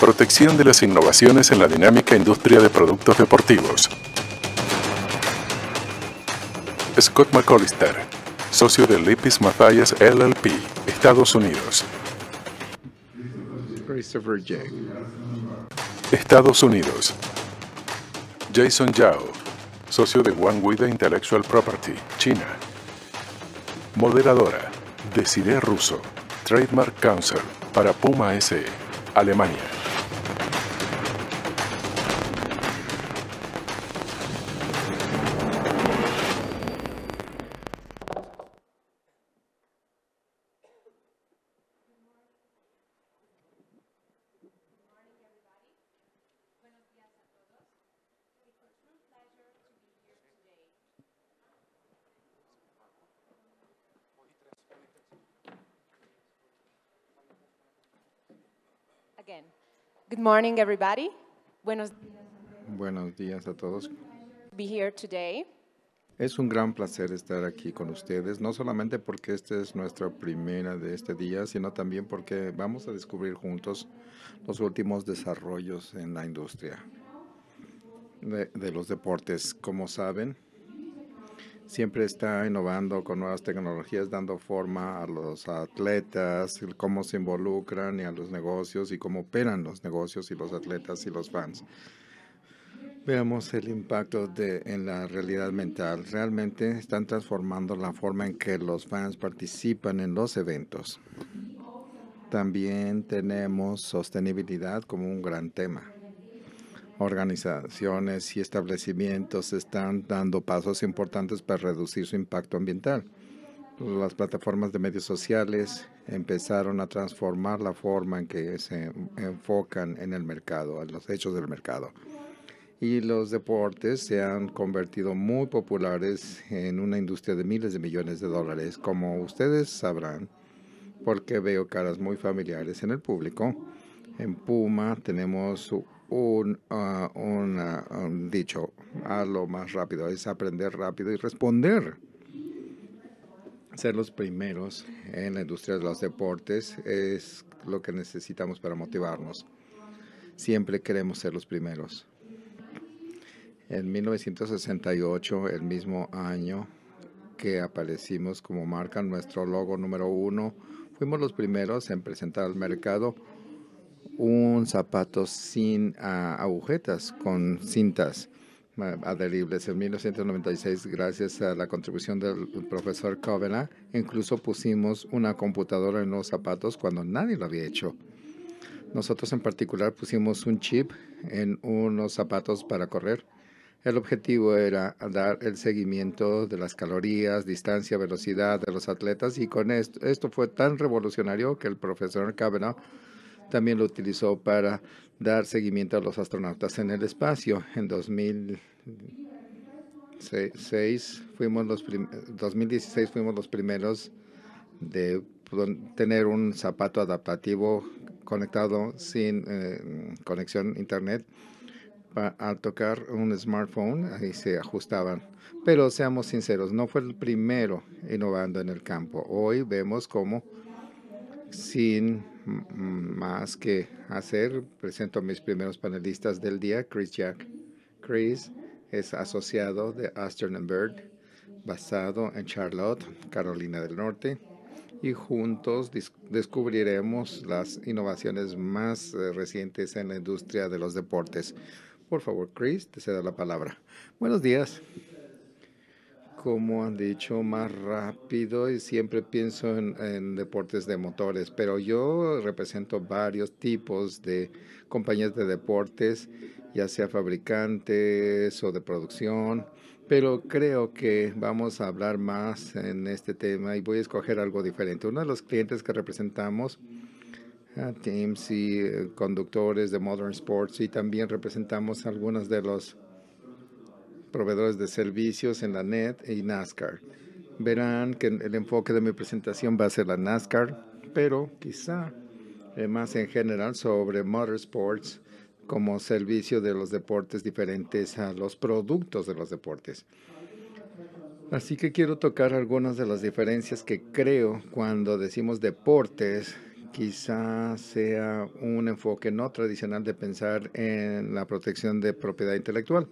Protección de las innovaciones en la dinámica industria de productos deportivos. Scott McAllister, socio de Lipis Mathias LLP, Estados Unidos. Christopher J. Estados Unidos. Jason Yao, socio de One Intellectual Property, China. Moderadora, Desiree Russo, Trademark Council, para Puma SE, Alemania. morning, everybody. Buenos días a todos. Es un gran placer estar aquí con ustedes, no solamente porque esta es nuestra primera de este día, sino también porque vamos a descubrir juntos los últimos desarrollos en la industria de los deportes. Como saben, siempre está innovando con nuevas tecnologías, dando forma a los atletas, cómo se involucran y a los negocios y cómo operan los negocios y los atletas y los fans. Veamos el impacto de, en la realidad mental. Realmente están transformando la forma en que los fans participan en los eventos. También tenemos sostenibilidad como un gran tema organizaciones y establecimientos están dando pasos importantes para reducir su impacto ambiental. Pues, las plataformas de medios sociales empezaron a transformar la forma en que se enfocan en el mercado, en los hechos del mercado. Y los deportes se han convertido muy populares en una industria de miles de millones de dólares, como ustedes sabrán, porque veo caras muy familiares en el público. En Puma tenemos Ah, un, dicho un, lo dicho, hazlo más rápido, es aprender rápido y responder ser los primeros en la industria de los deportes es lo que necesitamos para motivarnos. Siempre queremos ser los primeros. En 1968, el mismo año que aparecimos como marca, nuestro logo número uno, fuimos los primeros en presentar al mercado un zapato sin ah, agujetas, con cintas adheribles. En 1996, gracias a la contribución del profesor Covena, incluso pusimos una computadora en los zapatos cuando nadie lo había hecho. Nosotros en particular pusimos un chip en unos zapatos para correr. El objetivo era dar el seguimiento de las calorías, distancia, velocidad de los atletas y con esto, esto fue tan revolucionario que el profesor Kavanaugh también lo utilizó para dar seguimiento a los astronautas en el espacio. En fuimos los 2016 fuimos los primeros de tener un zapato adaptativo conectado sin eh, conexión internet. para tocar un smartphone, y se ajustaban. Pero seamos sinceros, no fue el primero innovando en el campo. Hoy vemos cómo sin más que hacer, presento a mis primeros panelistas del día, Chris Jack. Chris es asociado de Aston Bird, basado en Charlotte, Carolina del Norte, y juntos descubriremos las innovaciones más eh, recientes en la industria de los deportes. Por favor, Chris, te cedo la palabra. Buenos días como han dicho, más rápido y siempre pienso en, deportes de motores, pero yo represento varios tipos de compañías de deportes, ya sea fabricantes o de producción, pero creo que vamos a hablar más en este tema y voy a escoger algo diferente. Uno de los clientes que representamos ah, teams y eh, conductores de Modern Sports y también representamos algunas de los proveedores de servicios en la NET y NASCAR. Verán que el enfoque de mi presentación va a ser la NASCAR, pero quizá eh, más en general sobre motorsports como servicio de los deportes diferentes a los productos de los deportes. Así que quiero tocar algunas de las diferencias que creo cuando decimos deportes, quizá sea un enfoque no tradicional de pensar en la protección de propiedad intelectual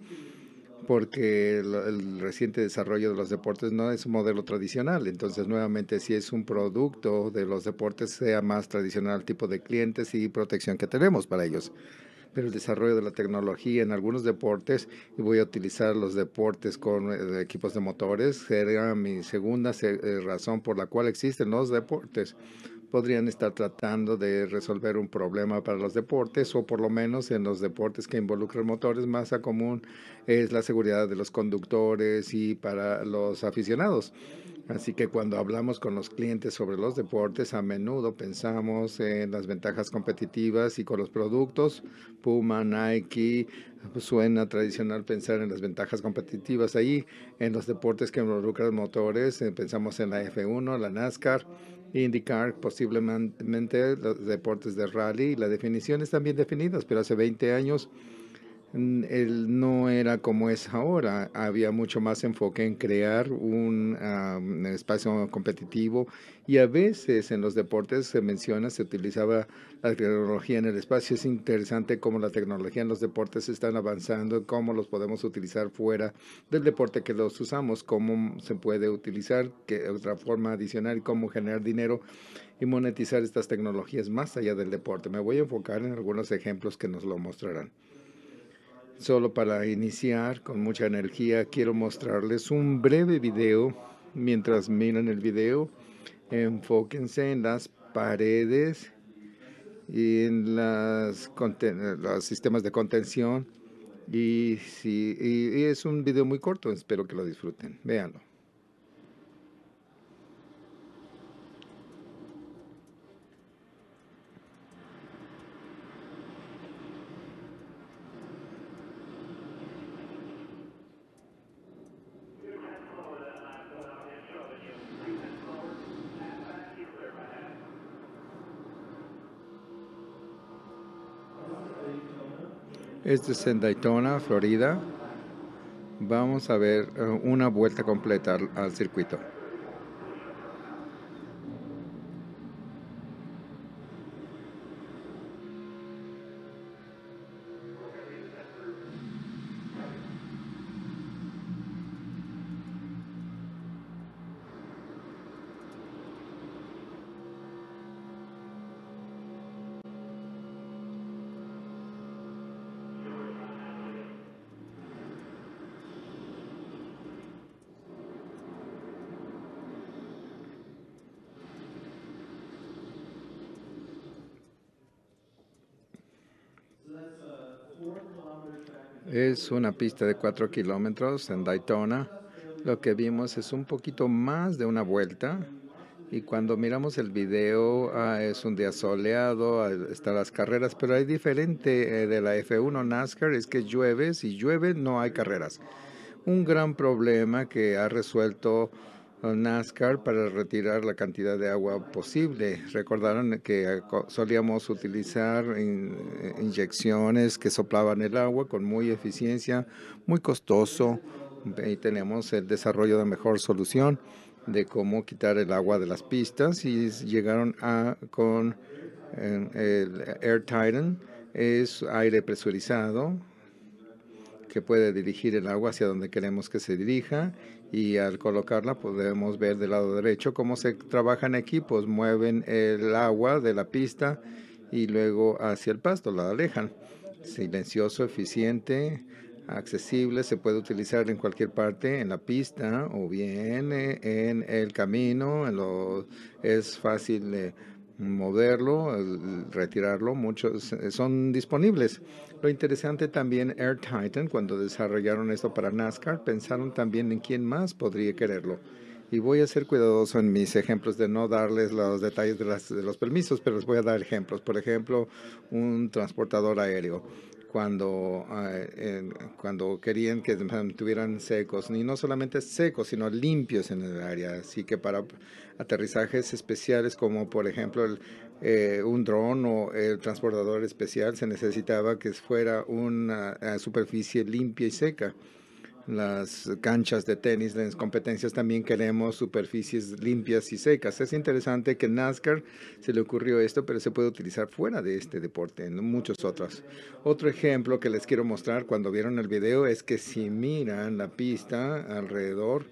porque el, reciente desarrollo de los deportes no es un modelo tradicional. Entonces, nuevamente, si es un producto de los deportes, sea más tradicional el tipo de clientes y protección que tenemos para ellos. Pero el desarrollo de la tecnología en algunos deportes, y voy a utilizar los deportes con eh, equipos de motores, será mi segunda eh, razón por la cual existen los deportes podrían estar tratando de resolver un problema para los deportes o por lo menos en los deportes que involucran motores más a común es la seguridad de los conductores y para los aficionados. Así que cuando hablamos con los clientes sobre los deportes, a menudo pensamos en las ventajas competitivas y con los productos. Puma, Nike, pues, suena tradicional pensar en las ventajas competitivas ahí. En los deportes que involucran motores, eh, pensamos en la F1, la NASCAR. E indicar posiblemente los deportes de rally. Las definiciones están bien definidas, pero hace 20 años él mm, no era como es ahora. Había mucho más enfoque en crear un ah, mm, espacio competitivo y a veces en los deportes se menciona, se utilizaba la tecnología en el espacio. Es interesante cómo la tecnología en los deportes están avanzando, cómo los podemos utilizar fuera del deporte que los usamos, cómo se puede utilizar, que otra forma adicional, cómo generar dinero y monetizar estas tecnologías más allá del deporte. Me voy a enfocar en algunos ejemplos que nos lo mostrarán. Solo para iniciar con mucha energía quiero mostrarles un breve video. Mientras miran el video, enfóquense en las paredes y en las los sistemas de contención. Y, es un video muy corto, espero que lo disfruten. Véanlo. Este es en Daytona, Florida. Vamos a ver eh, una vuelta completa al circuito. es una pista de 4 kilómetros en Daytona. Lo que vimos es un poquito más de una vuelta. Y cuando miramos el video, ah, es un día soleado, ah, están las carreras, pero hay diferente eh, de la F1 NASCAR, es que llueve, si llueve no hay carreras. Un gran problema que ha resuelto NASCAR para retirar la cantidad de agua posible. Recordaron que solíamos utilizar inyecciones que soplaban el agua con muy eficiencia, muy costoso y tenemos el desarrollo de mejor solución de cómo quitar el agua de las pistas y llegaron a con el Air Titan es aire presurizado que puede dirigir el agua hacia donde queremos que se dirija y al colocarla podemos pues, ver del lado derecho cómo se trabaja equipos, mueven el agua de la pista y luego hacia el pasto, la alejan. Silencioso, eficiente, accesible, se puede utilizar en cualquier parte, en la pista o bien eh, en el camino, es fácil eh, moverlo, retirarlo, muchos eh, son disponibles. Lo interesante también, Air Titan, cuando desarrollaron esto para NASCAR, pensaron también en quién más podría quererlo. Y voy a ser cuidadoso en mis ejemplos de no darles los detalles de, los permisos, pero les voy a dar ejemplos. Por ejemplo, un transportador aéreo cuando, eh, cuando querían que estuvieran secos, y no solamente secos, sino limpios en el área. Así que para aterrizajes especiales como por ejemplo el eh, un dron o el transportador especial, se necesitaba que fuera una, eh, superficie limpia y seca. Las canchas de tenis, las competencias también queremos superficies limpias y secas. Es interesante que NASCAR se le ocurrió esto, pero se puede utilizar fuera de este deporte, en muchos otros. Otro ejemplo que les quiero mostrar cuando vieron el video es que si miran la pista alrededor,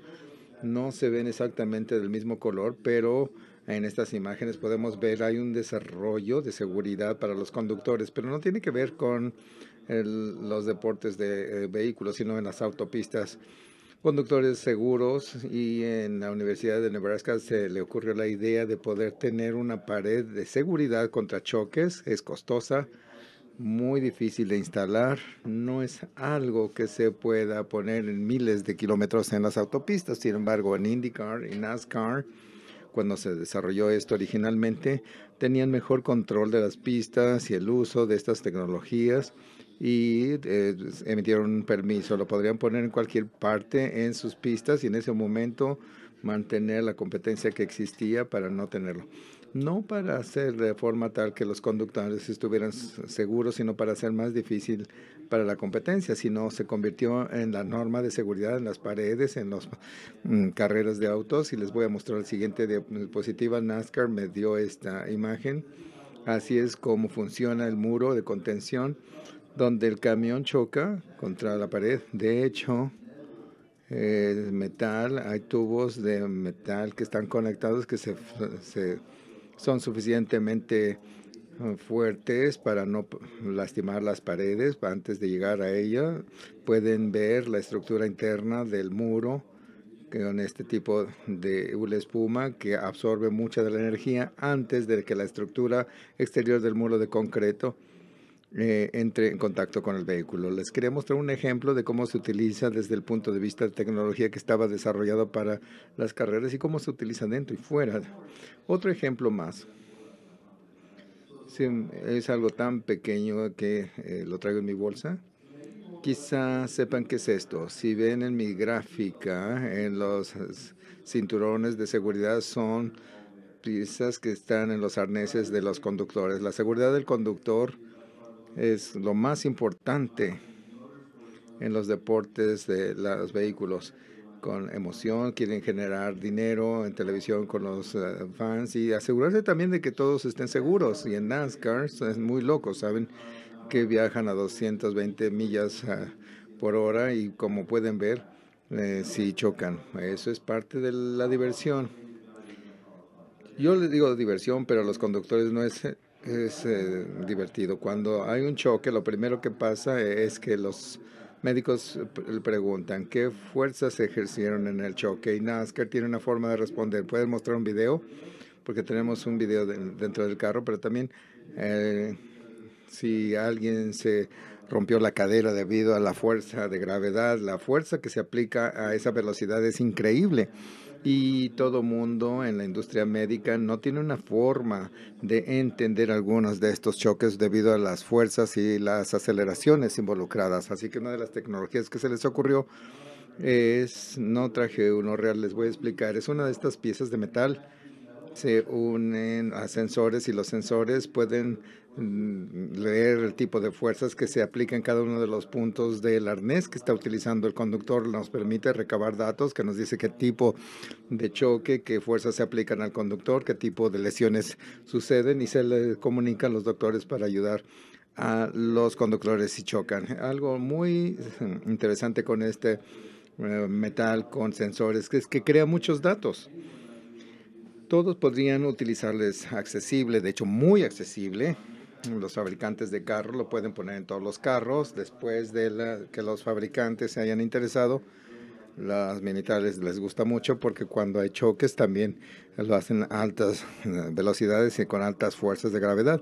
no se ven exactamente del mismo color, pero en estas imágenes podemos ver hay un desarrollo de seguridad para los conductores, pero no tiene que ver con los deportes de eh, vehículos, sino en las autopistas. Conductores seguros y en la Universidad de Nebraska se le ocurrió la idea de poder tener una pared de seguridad contra choques. Es costosa, muy difícil de instalar. No es algo que se pueda poner en miles de kilómetros en las autopistas. Sin embargo, en IndyCar y NASCAR, cuando se desarrolló esto originalmente, tenían mejor control de las pistas y el uso de estas tecnologías y eh, pues, emitieron un permiso. Lo podrían poner en cualquier parte en sus pistas y en ese momento mantener la competencia que existía para no tenerlo no para hacer de forma tal que los conductores estuvieran seguros, sino para hacer más difícil para la competencia, sino se convirtió en la norma de seguridad en las paredes, en las mm, carreras de autos. Y les voy a mostrar la siguiente diapositiva. NASCAR me dio esta imagen. Así es como funciona el muro de contención donde el camión choca contra la pared. De hecho, metal, hay tubos de metal que están conectados que se son suficientemente eh, fuertes para no lastimar las paredes antes de llegar a ella. Pueden ver la estructura interna del muro con este tipo de espuma que absorbe mucha de la energía antes de que la estructura exterior del muro de concreto eh, entre en contacto con el vehículo. Les quería mostrar un ejemplo de cómo se utiliza desde el punto de vista de tecnología que estaba desarrollado para las carreras y cómo se utiliza dentro y fuera. Otro ejemplo más. es algo tan pequeño que eh, lo traigo en mi bolsa. Quizás sepan qué es esto. Si ven en mi gráfica, en los cinturones de seguridad son piezas que están en los arneses de los conductores. La seguridad del conductor es lo más importante en los deportes de los vehículos. Con emoción, quieren generar dinero en televisión con los eh, fans y asegurarse también de que todos estén seguros. Y en NASCAR es muy loco, ¿saben? Que viajan a 220 millas eh, por hora y como pueden ver, si eh, sí chocan. Eso es parte de la diversión. Yo les digo diversión, pero a los conductores no es es eh, divertido. Cuando hay un choque, lo primero que pasa es que los médicos eh, le preguntan qué fuerzas se ejercieron en el choque y NASCAR tiene una forma de responder. Pueden mostrar un video? Porque tenemos un video dentro del carro, pero también eh, si alguien se rompió la cadera debido a la fuerza de gravedad, la fuerza que se aplica a esa velocidad es increíble y todo mundo en la industria médica no tiene una forma de entender algunos de estos choques debido a las fuerzas y las aceleraciones involucradas. Así que una de las tecnologías que se les ocurrió es, no traje uno real, les voy a explicar, es una de estas piezas de metal se unen a sensores y los sensores pueden Mm, leer el tipo de fuerzas que se aplica en cada uno de los puntos del arnés que está utilizando el conductor nos permite recabar datos que nos dice qué tipo de choque, qué fuerzas se aplican al conductor, qué tipo de lesiones suceden y se le comunican los doctores para ayudar a los conductores si chocan. Algo muy mm, interesante con este eh, metal con sensores que es que crea muchos datos todos podrían utilizarles accesible, de hecho muy accesible, los fabricantes de carros lo pueden poner en todos los carros. Después de que los fabricantes se hayan interesado, las militares les gusta mucho porque cuando hay choques también lo hacen a altas velocidades y con altas fuerzas de gravedad.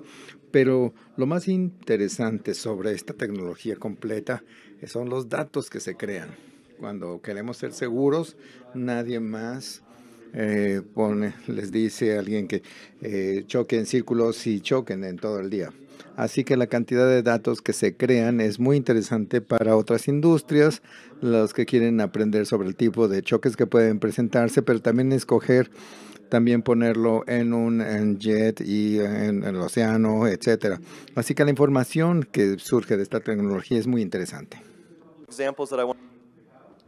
Pero lo más interesante sobre esta tecnología completa son los datos que se crean. Cuando queremos ser seguros, nadie más eh, pone, les dice alguien que eh, choquen círculos y choquen en todo el día. Así que la cantidad de datos que se crean es muy interesante para otras industrias, los que quieren aprender sobre el tipo de choques que pueden presentarse, pero también escoger, también ponerlo en un jet y en, el océano, etc. Así que la información que surge de esta tecnología es muy interesante.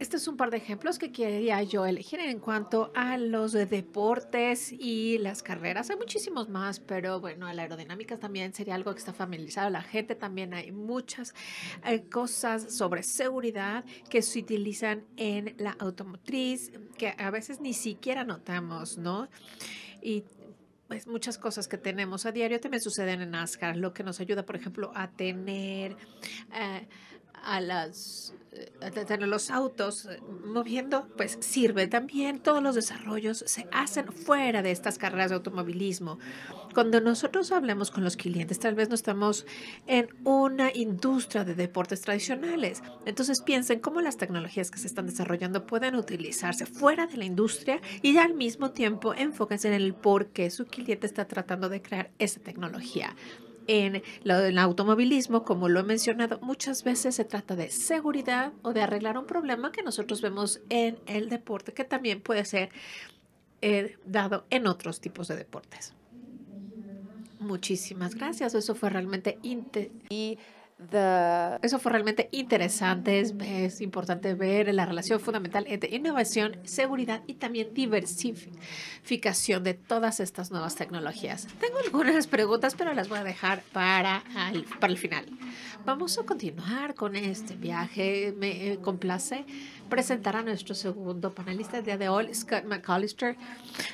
Este es un par de ejemplos que quería yo elegir en cuanto a los deportes y las carreras. Hay muchísimos más, pero bueno, la aerodinámica también sería algo que está familiarizado la gente. También hay muchas eh, cosas sobre seguridad que se utilizan en la automotriz que a veces ni siquiera notamos, ¿no? Y pues muchas cosas que tenemos a diario también suceden en NASCAR, lo que nos ayuda, por ejemplo, a tener eh, a, las, eh, tener los autos eh, moviendo, pues sirve también. Todos los desarrollos se hacen fuera de estas carreras de automovilismo. Cuando nosotros hablamos con los clientes, tal vez no estamos en una industria de deportes tradicionales. Entonces piensen cómo las tecnologías que se están desarrollando pueden utilizarse fuera de la industria y al mismo tiempo enfóquense en el por qué su cliente está tratando de crear esa tecnología en el automovilismo, como lo he mencionado, muchas veces se trata de seguridad o de arreglar un problema que nosotros vemos en el deporte, que también puede ser eh, dado en otros tipos de deportes. Muchísimas gracias. Eso fue realmente interesante. Eso fue realmente interesante. Es, importante ver la relación fundamental entre innovación, seguridad y también diversificación de todas estas nuevas tecnologías. Tengo algunas preguntas, pero las voy a dejar para el, para el final. Vamos a continuar con este viaje. Me eh, complace presentar a nuestro segundo panelista día de hoy, Scott McAllister.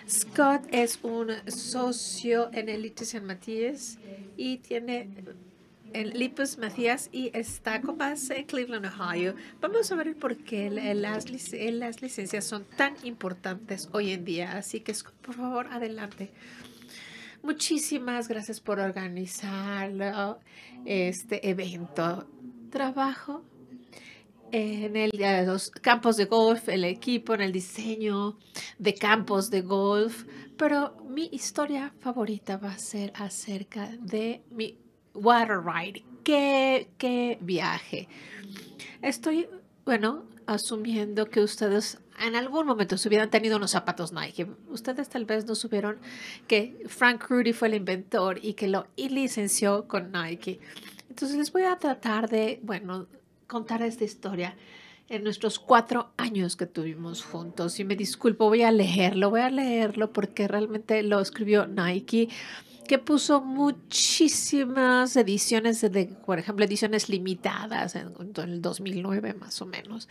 Scott es un socio en elite San Matías y tiene en Lipus Macías y está con base en Cleveland, Ohio. Vamos a ver por qué las, licencias son tan importantes hoy en día. Así que, por favor, adelante. Muchísimas gracias por organizar este evento. Trabajo en el, eh, los campos de golf, el equipo, en el diseño de campos de golf. Pero mi historia favorita va a ser acerca de mi Water Qué, qué viaje. Estoy, bueno, asumiendo que ustedes en algún momento se hubieran tenido unos zapatos Nike. Ustedes tal vez no supieron que Frank Rudy fue el inventor y que lo licenció con Nike. Entonces les voy a tratar de, bueno, contar esta historia en nuestros cuatro años que tuvimos juntos. Y me disculpo, voy a leerlo, voy a leerlo porque realmente lo escribió Nike que puso muchísimas ediciones, de, por ejemplo, ediciones limitadas en, en el 2009 más o menos.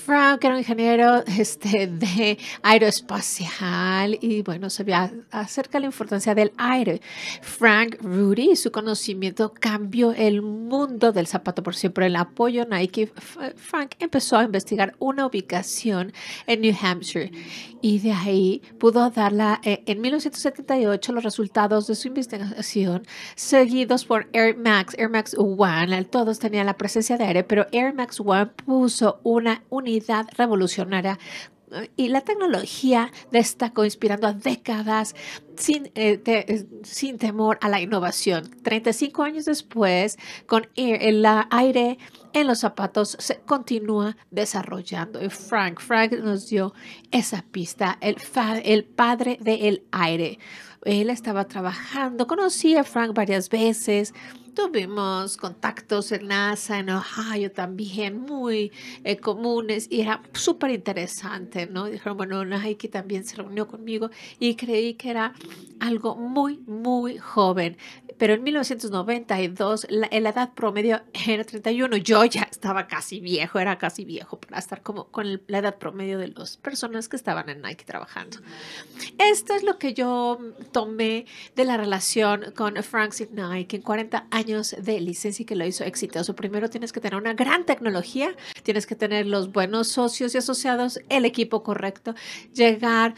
Frank era un ingeniero este, de aeroespacial y bueno, sabía acerca de la importancia del aire. Frank Rudy y su conocimiento cambió el mundo del zapato por siempre. El apoyo Nike, Frank empezó a investigar una ubicación en New Hampshire y de ahí pudo darla eh, en 1978 los resultados de su investigación seguidos por Air Max, Air Max One. Todos tenían la presencia de aire, pero Air Max One puso una unidad revolucionaria y la tecnología destacó inspirando a décadas sin, eh, eh, sin, temor a la innovación. 35 años después, con el eh, aire en los zapatos, se continúa desarrollando. Frank, Frank nos dio esa pista, el, fa, el padre del aire. Él estaba trabajando, conocía a Frank varias veces tuvimos contactos en NASA, en Ohio también, muy eh, comunes y era súper interesante, ¿no? Dijeron, bueno, Nike también se reunió conmigo y creí que era algo muy, muy joven. Pero en 1992 la, edad promedio era 31. Yo ya estaba casi viejo, era casi viejo para estar como con la edad promedio de las personas que estaban en Nike trabajando. Esto es lo que yo tomé de la relación con Frank Nike en 40 años de licencia y que lo hizo exitoso. Primero tienes que tener una gran tecnología, tienes que tener los buenos socios y asociados, el equipo correcto, llegar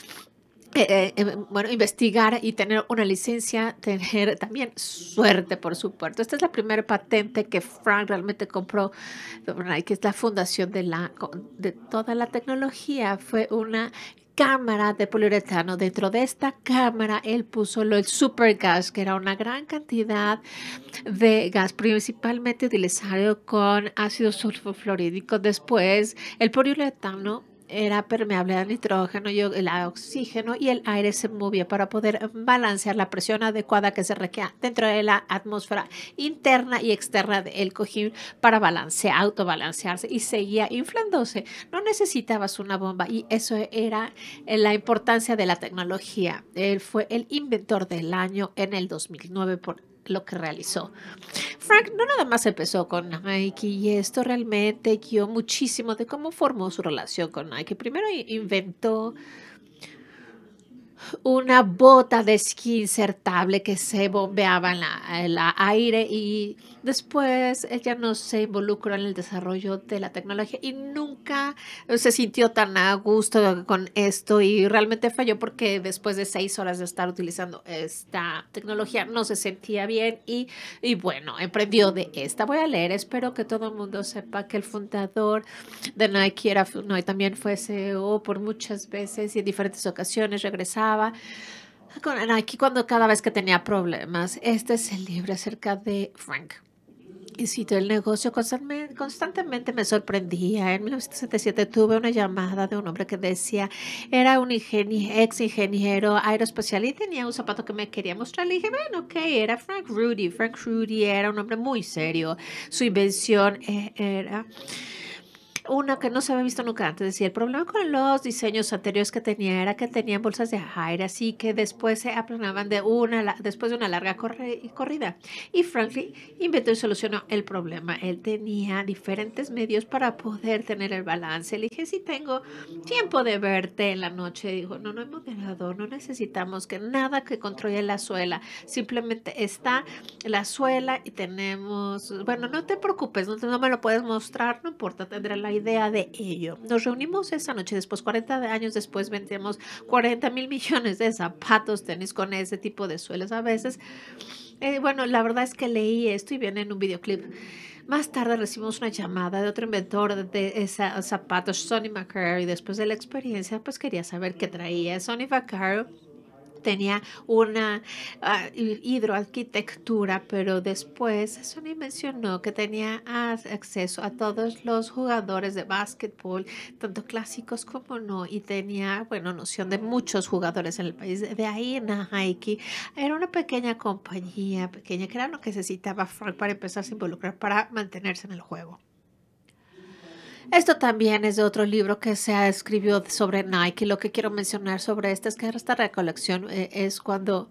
eh, eh, em, bueno, investigar y tener una licencia, tener también suerte, por supuesto. Esta es la primera patente que Frank realmente compró, que es la fundación de, la, de toda la tecnología. Fue una cámara de poliuretano. Dentro de esta cámara él puso el super gas, que era una gran cantidad de gas, principalmente utilizado con ácido sulfofluorídico. Después el poliuretano era permeable al nitrógeno y el oxígeno y el aire se movía para poder balancear la presión adecuada que se requería dentro de la atmósfera interna y externa del cojín para balancear, autobalancearse y seguía inflándose. No necesitabas una bomba y eso era la importancia de la tecnología. Él fue el inventor del año en el 2009 por lo que realizó. Frank no nada más empezó con Nike y esto realmente guió muchísimo de cómo formó su relación con Nike. Primero inventó una bota de esquí insertable que se bombeaba en, el aire y Después ella no se involucró en el desarrollo de la tecnología y nunca se sintió tan a gusto con esto y realmente falló porque después de seis horas de estar utilizando esta tecnología no se sentía bien y, y bueno, emprendió de esta. Voy a leer, espero que todo el mundo sepa que el fundador de Nike era, no, y también fue CEO por muchas veces y en diferentes ocasiones regresaba con Nike cuando cada vez que tenía problemas. Este es el libro acerca de Frank. Y si el negocio constantemente me sorprendía. En 1977 tuve una llamada de un hombre que decía, era un ex ingeniero aeroespacial y tenía un zapato que me quería mostrar. Le dije, bueno, ok, era Frank Rudy. Frank Rudy era un hombre muy serio. Su invención eh, era... Una que no se había visto nunca antes. Decía, el problema con los diseños anteriores que tenía era que tenían bolsas de aire, así que después se aplanaban de una, después de una larga corre, corrida. Y Franklin inventó y solucionó el problema. Él tenía diferentes medios para poder tener el balance. Le dije, si tengo tiempo de verte en la noche. Dijo, no, no hay moderador, no necesitamos que nada que controle la suela. Simplemente está la suela y tenemos, bueno, no te preocupes, no, no me lo puedes mostrar, no importa, tendré la idea idea de ello. Nos reunimos esa noche, después 40 años después vendemos 40 mil millones de zapatos, tenis con ese tipo de suelos a veces. Eh, bueno, la verdad es que leí esto y viene en un videoclip. Más tarde recibimos una llamada de otro inventor de zapatos, Sonny Macario. y después de la experiencia, pues quería saber qué traía. Sonny Macario tenía una ah, hidroarquitectura, pero después Sony mencionó que tenía acceso a todos los jugadores de básquetbol, tanto clásicos como no, y tenía, bueno, noción de muchos jugadores en el país. De ahí en Nike era una pequeña compañía, pequeña, que era lo que necesitaba Frank para empezar a involucrar, para mantenerse en el juego. Esto también es de otro libro que se ha escribió sobre Nike. Lo que quiero mencionar sobre esta es que esta recolección eh, es cuando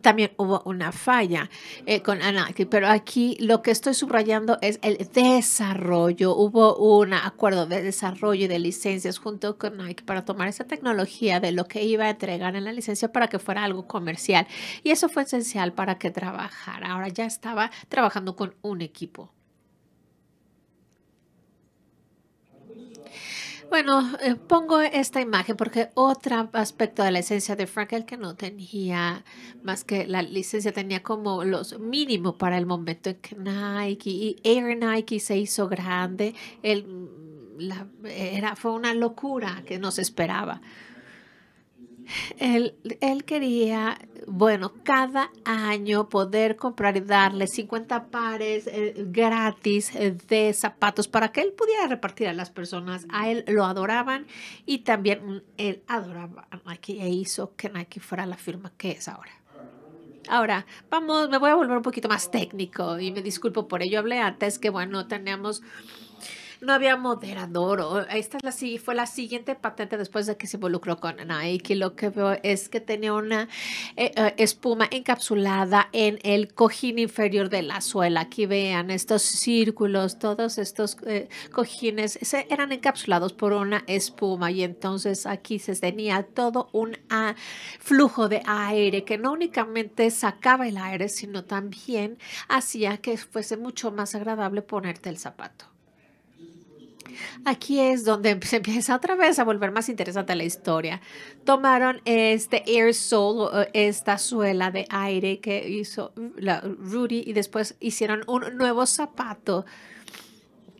también hubo una falla eh, con Nike. pero aquí lo que estoy subrayando es el desarrollo. Hubo un acuerdo de desarrollo y de licencias junto con Nike para tomar esa tecnología de lo que iba a entregar en la licencia para que fuera algo comercial. Y eso fue esencial para que trabajara. Ahora ya estaba trabajando con un equipo. Bueno, eh, pongo esta imagen porque otro aspecto de la licencia de Frankel que no tenía más que la licencia tenía como los mínimos para el momento en que Nike y Air Nike se hizo grande. era, fue una locura que no se esperaba. Él, quería, bueno, cada año poder comprar y darle 50 pares eh, gratis eh, de zapatos para que él pudiera repartir a las personas. A él lo adoraban y también él adoraba a Nike e hizo que Nike fuera la firma que es ahora. Ahora, vamos, me voy a volver un poquito más técnico y me disculpo por ello. Hablé antes que, bueno, tenemos no había moderador. Esta es la, fue la siguiente patente después de que se involucró con Nike. Lo que veo es que tenía una eh, eh, espuma encapsulada en el cojín inferior de la suela. Aquí vean estos círculos, todos estos eh, cojines eran encapsulados por una espuma y entonces aquí se tenía todo un flujo de aire que no únicamente sacaba el aire, sino también hacía que fuese mucho más agradable ponerte el zapato. Aquí es donde se empieza otra vez a volver más interesante la historia. Tomaron este air soul, esta suela de aire que hizo mm, Rudy y después hicieron un nuevo zapato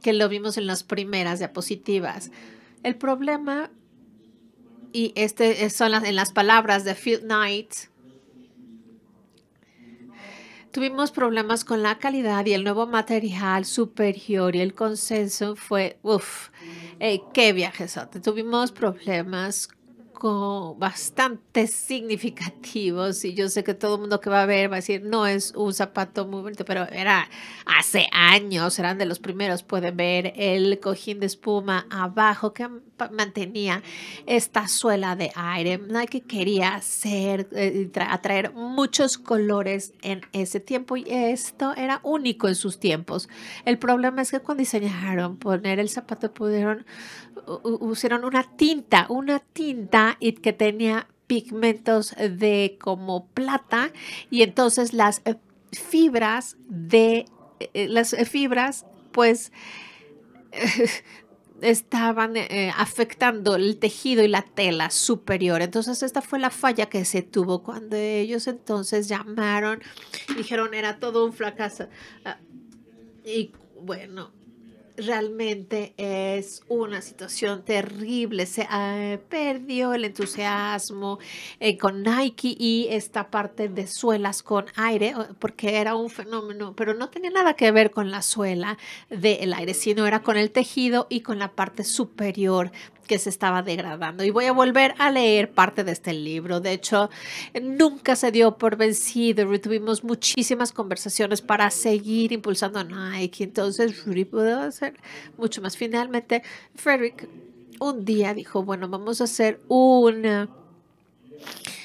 que lo vimos en las primeras diapositivas. El problema, y este eh, son las, en las palabras de Phil Knight, Tuvimos problemas con la calidad y el nuevo material superior y el consenso fue, uff, eh, qué viajesote. Tuvimos problemas bastante significativo. y yo sé que todo el mundo que va a ver va a decir, no es un zapato muy bonito, pero era hace años, eran de los primeros, pueden ver el cojín de espuma abajo que mantenía esta suela de aire. que quería hacer, eh, atraer muchos colores en ese tiempo y esto era único en sus tiempos. El problema es que cuando diseñaron poner el zapato pudieron usaron una tinta, una tinta que tenía pigmentos de como plata y entonces las eh, fibras de eh, eh, las fibras pues estaban afectando el tejido y la tela superior. Entonces esta fue la falla que se tuvo cuando ellos entonces llamaron, dijeron era todo un fracaso. Ah, y bueno, realmente es una situación terrible. Se eh, perdió el entusiasmo eh, con Nike y esta parte de suelas con aire, porque era un fenómeno, pero no tenía nada que ver con la suela del aire, sino era con el tejido y con la parte superior que se estaba degradando. Y voy a volver a leer parte de este libro. De hecho, nunca se dio por vencido. Tuvimos muchísimas conversaciones para seguir impulsando a Nike. Entonces, Rudy pudo hacer mucho más. Finalmente, Frederick un día dijo, bueno, vamos a hacer una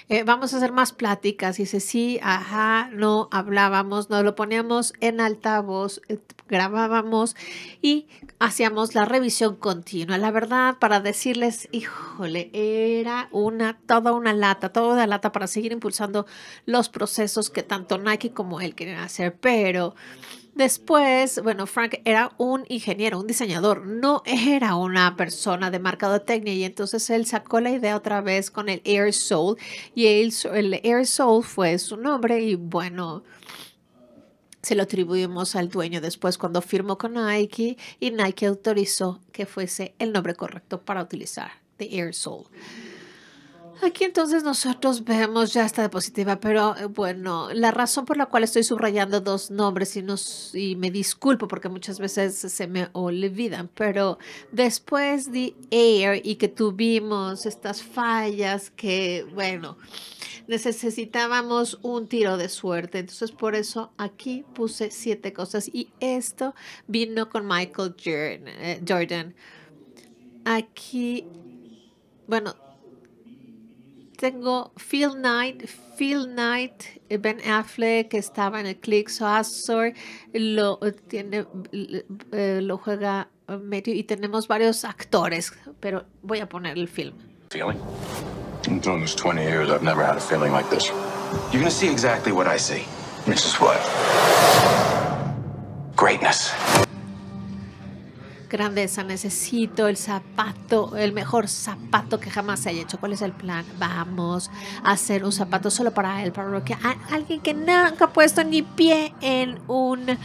eh, vamos a hacer más pláticas. dice, sí, ajá, no hablábamos, nos lo poníamos en altavoz, eh, grabábamos y hacíamos la revisión continua. La verdad, para decirles, híjole, era una, toda una lata, toda una lata para seguir impulsando los procesos que tanto Nike como él querían hacer, pero Después, bueno, Frank era un ingeniero, un diseñador, no era una persona de técnico y entonces él sacó la idea otra vez con el Air Soul y el, Air Soul fue su nombre y bueno, se lo atribuimos al dueño después cuando firmó con Nike y Nike autorizó que fuese el nombre correcto para utilizar, The Air Soul. Aquí entonces nosotros vemos ya esta diapositiva, pero eh, bueno, la razón por la cual estoy subrayando dos nombres y, nos, y me disculpo porque muchas veces se me olvidan, pero después de Air y que tuvimos estas fallas que, bueno, necesitábamos un tiro de suerte. Entonces por eso aquí puse siete cosas y esto vino con Michael Jordan. Eh, aquí, bueno tengo Phil Night, Phil Knight, eh, Ben Affleck, que estaba en el Click so Azor, lo, eh, tiene, eh, lo juega medio y tenemos varios actores, pero voy a poner el film. Feeling? In this 20 years, I've never had a feeling like this. You're gonna see exactly what I see. This is what? Greatness grandeza, necesito el zapato, el mejor zapato que jamás se haya hecho. ¿Cuál es el plan? Vamos a hacer un zapato solo para el parroquia. alguien que nunca ha puesto ni pie en un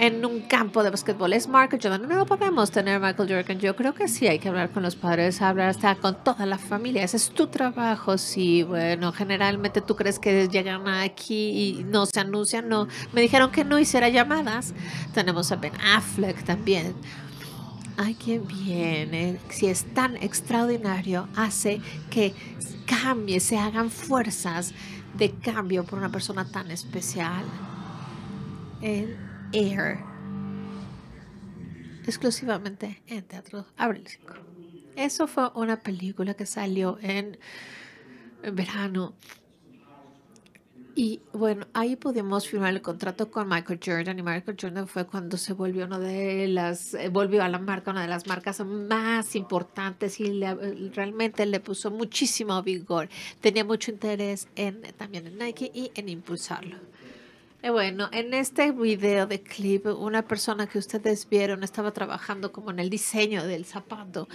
en un campo de básquetbol. Es Michael Jordan. No podemos tener Michael Jordan. Yo creo que sí hay que hablar con los padres, hablar hasta con toda la familia. Ese es tu trabajo. Sí, bueno, generalmente tú crees que llegan aquí y no se anuncian. No, me dijeron que no hiciera llamadas. Tenemos a Ben Affleck también. Ay, quien viene, ¿eh? si es tan extraordinario, hace que cambie, se hagan fuerzas de cambio por una persona tan especial. Air. Exclusivamente en teatro abril 5. Eso fue una película que salió en, verano. Y bueno, ahí pudimos firmar el contrato con Michael Jordan y Michael Jordan fue cuando se volvió una de las eh, volvió a la marca una de las marcas más importantes y realmente le puso muchísimo vigor. Tenía mucho interés en también en Nike y en impulsarlo. Eh, bueno, en este video de clip, una persona que ustedes vieron estaba trabajando como en el diseño del zapato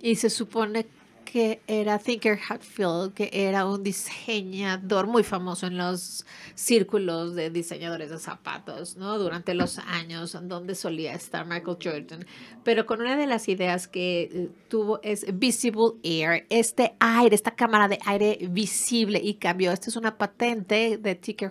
y se supone que era Thinker Hatfield, que era un diseñador muy famoso en los círculos de diseñadores de zapatos, ¿no? Durante los años donde solía estar Michael Jordan. Pero con una de las ideas que eh, tuvo es Visible Air, este aire, esta cámara de aire visible y cambió. Esta es una patente de Thinker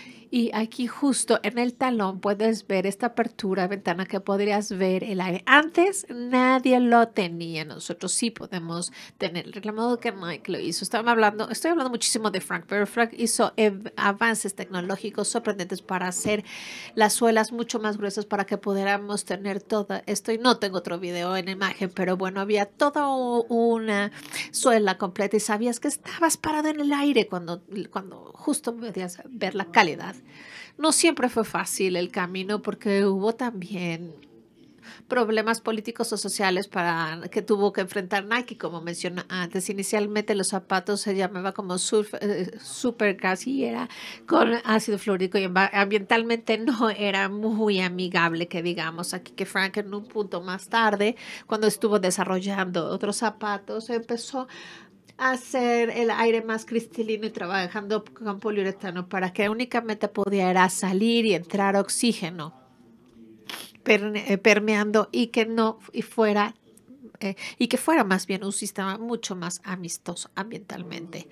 Y aquí justo en el talón puedes ver esta apertura, ventana que podrías ver el aire. Antes nadie lo tenía, nosotros sí podemos tener. El reclamado que Mike lo hizo. Estaba hablando, estoy hablando muchísimo de Frank, pero Frank hizo avances tecnológicos sorprendentes para hacer las suelas mucho más gruesas para que pudiéramos tener toda esto. Y no tengo otro video en imagen, pero bueno, había toda una suela completa y sabías que estabas parado en el aire cuando, cuando justo podías ver la calidad no siempre fue fácil el camino porque hubo también problemas políticos o sociales para que tuvo que enfrentar Nike, como mencioné antes. Inicialmente los zapatos se llamaba como surf, eh, y era con ácido fluorídico y ambientalmente no era muy amigable, que digamos. Aquí que Frank en un punto más tarde, cuando estuvo desarrollando otros zapatos, empezó hacer el aire más cristalino y trabajando con poliuretano para que únicamente pudiera salir y entrar oxígeno eh, permeando y que no fuera y que fuera más bien un sistema mucho más amistoso ambientalmente.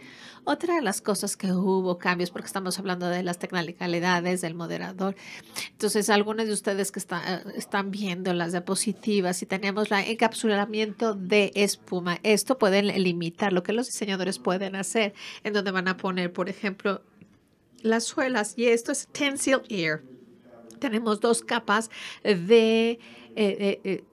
Otra de las cosas que hubo cambios, porque estamos hablando de las tecnicalidades del moderador, entonces algunos de ustedes que están viendo las diapositivas y tenemos el encapsulamiento de espuma, esto puede limitar lo que los diseñadores pueden hacer, en donde van a poner, por ejemplo, las suelas y esto es tensile Ear. Tenemos dos capas de eh, eh,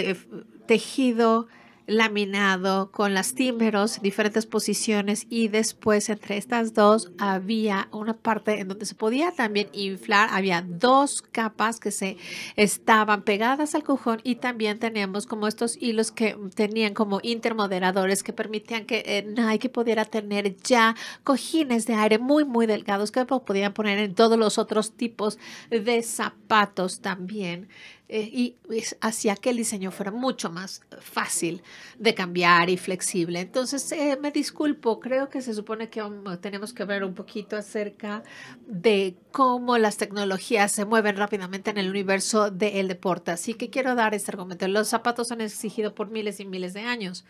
eh, tejido laminado con las tímberos, diferentes posiciones y después entre estas dos había una parte en donde se podía también inflar, había dos capas que se estaban pegadas al cojón y también teníamos como estos hilos que tenían como intermoderadores que permitían que eh, Nike pudiera tener ya cojines de aire muy muy delgados que podían poner en todos los otros tipos de zapatos también eh, y hacía que el diseño fuera mucho más fácil de cambiar y flexible. Entonces, eh, me disculpo, creo que se supone que tenemos que hablar un poquito acerca de cómo las tecnologías se mueven rápidamente en el universo del deporte. Así que quiero dar este argumento. Los zapatos han exigido por miles y miles de años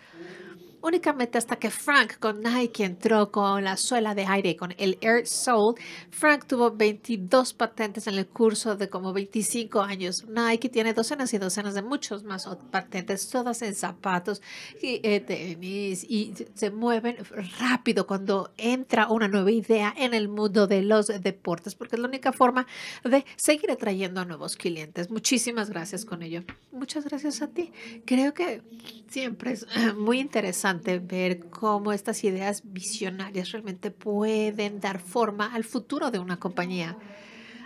únicamente hasta que Frank con Nike entró con la suela de aire, con el Air Soul. Frank tuvo 22 patentes en el curso de como 25 años. Nike tiene docenas y docenas de muchos más patentes, todas en zapatos y eh, tenis, y se mueven rápido cuando entra una nueva idea en el mundo de los deportes, porque es la única forma de seguir atrayendo a nuevos clientes. Muchísimas gracias con ello. Muchas gracias a ti. Creo que siempre es eh, muy interesante ver cómo estas ideas visionarias realmente pueden dar forma al futuro de una compañía.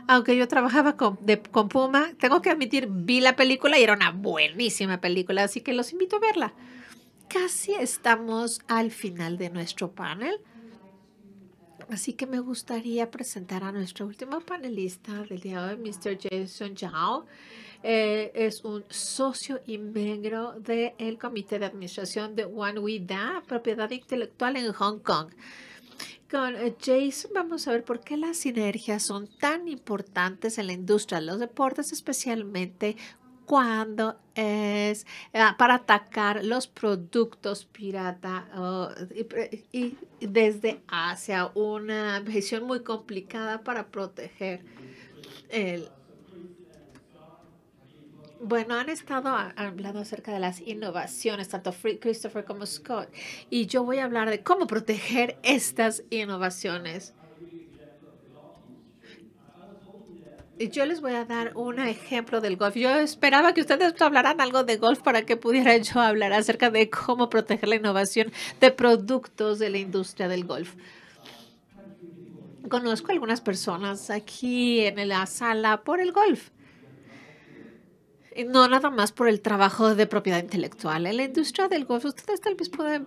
Aunque yo trabajaba con, con Puma, tengo que admitir, vi la película y era una buenísima película, así que los invito a verla. Casi estamos al final de nuestro panel. Así que me gustaría presentar a nuestro último panelista del día de hoy, Mr. Jason Yao. Eh, es un socio y miembro del comité de administración de One We propiedad intelectual en Hong Kong. Con eh, Jason vamos a ver por qué las sinergias son tan importantes en la industria de los deportes, especialmente cuando es eh, para atacar los productos pirata y, desde Asia, una visión muy complicada para proteger el... Bueno, han estado hablando acerca de las innovaciones, tanto Christopher como Scott, y yo voy a hablar de cómo proteger estas innovaciones. yo les voy a dar un ejemplo del golf. Yo esperaba que ustedes hablaran algo de golf para que pudiera yo hablar acerca de cómo proteger la innovación de productos de la industria del golf. Conozco algunas personas aquí en la sala por el golf. Y no nada más por el trabajo de propiedad intelectual. En la industria del golf, ustedes tal vez pueden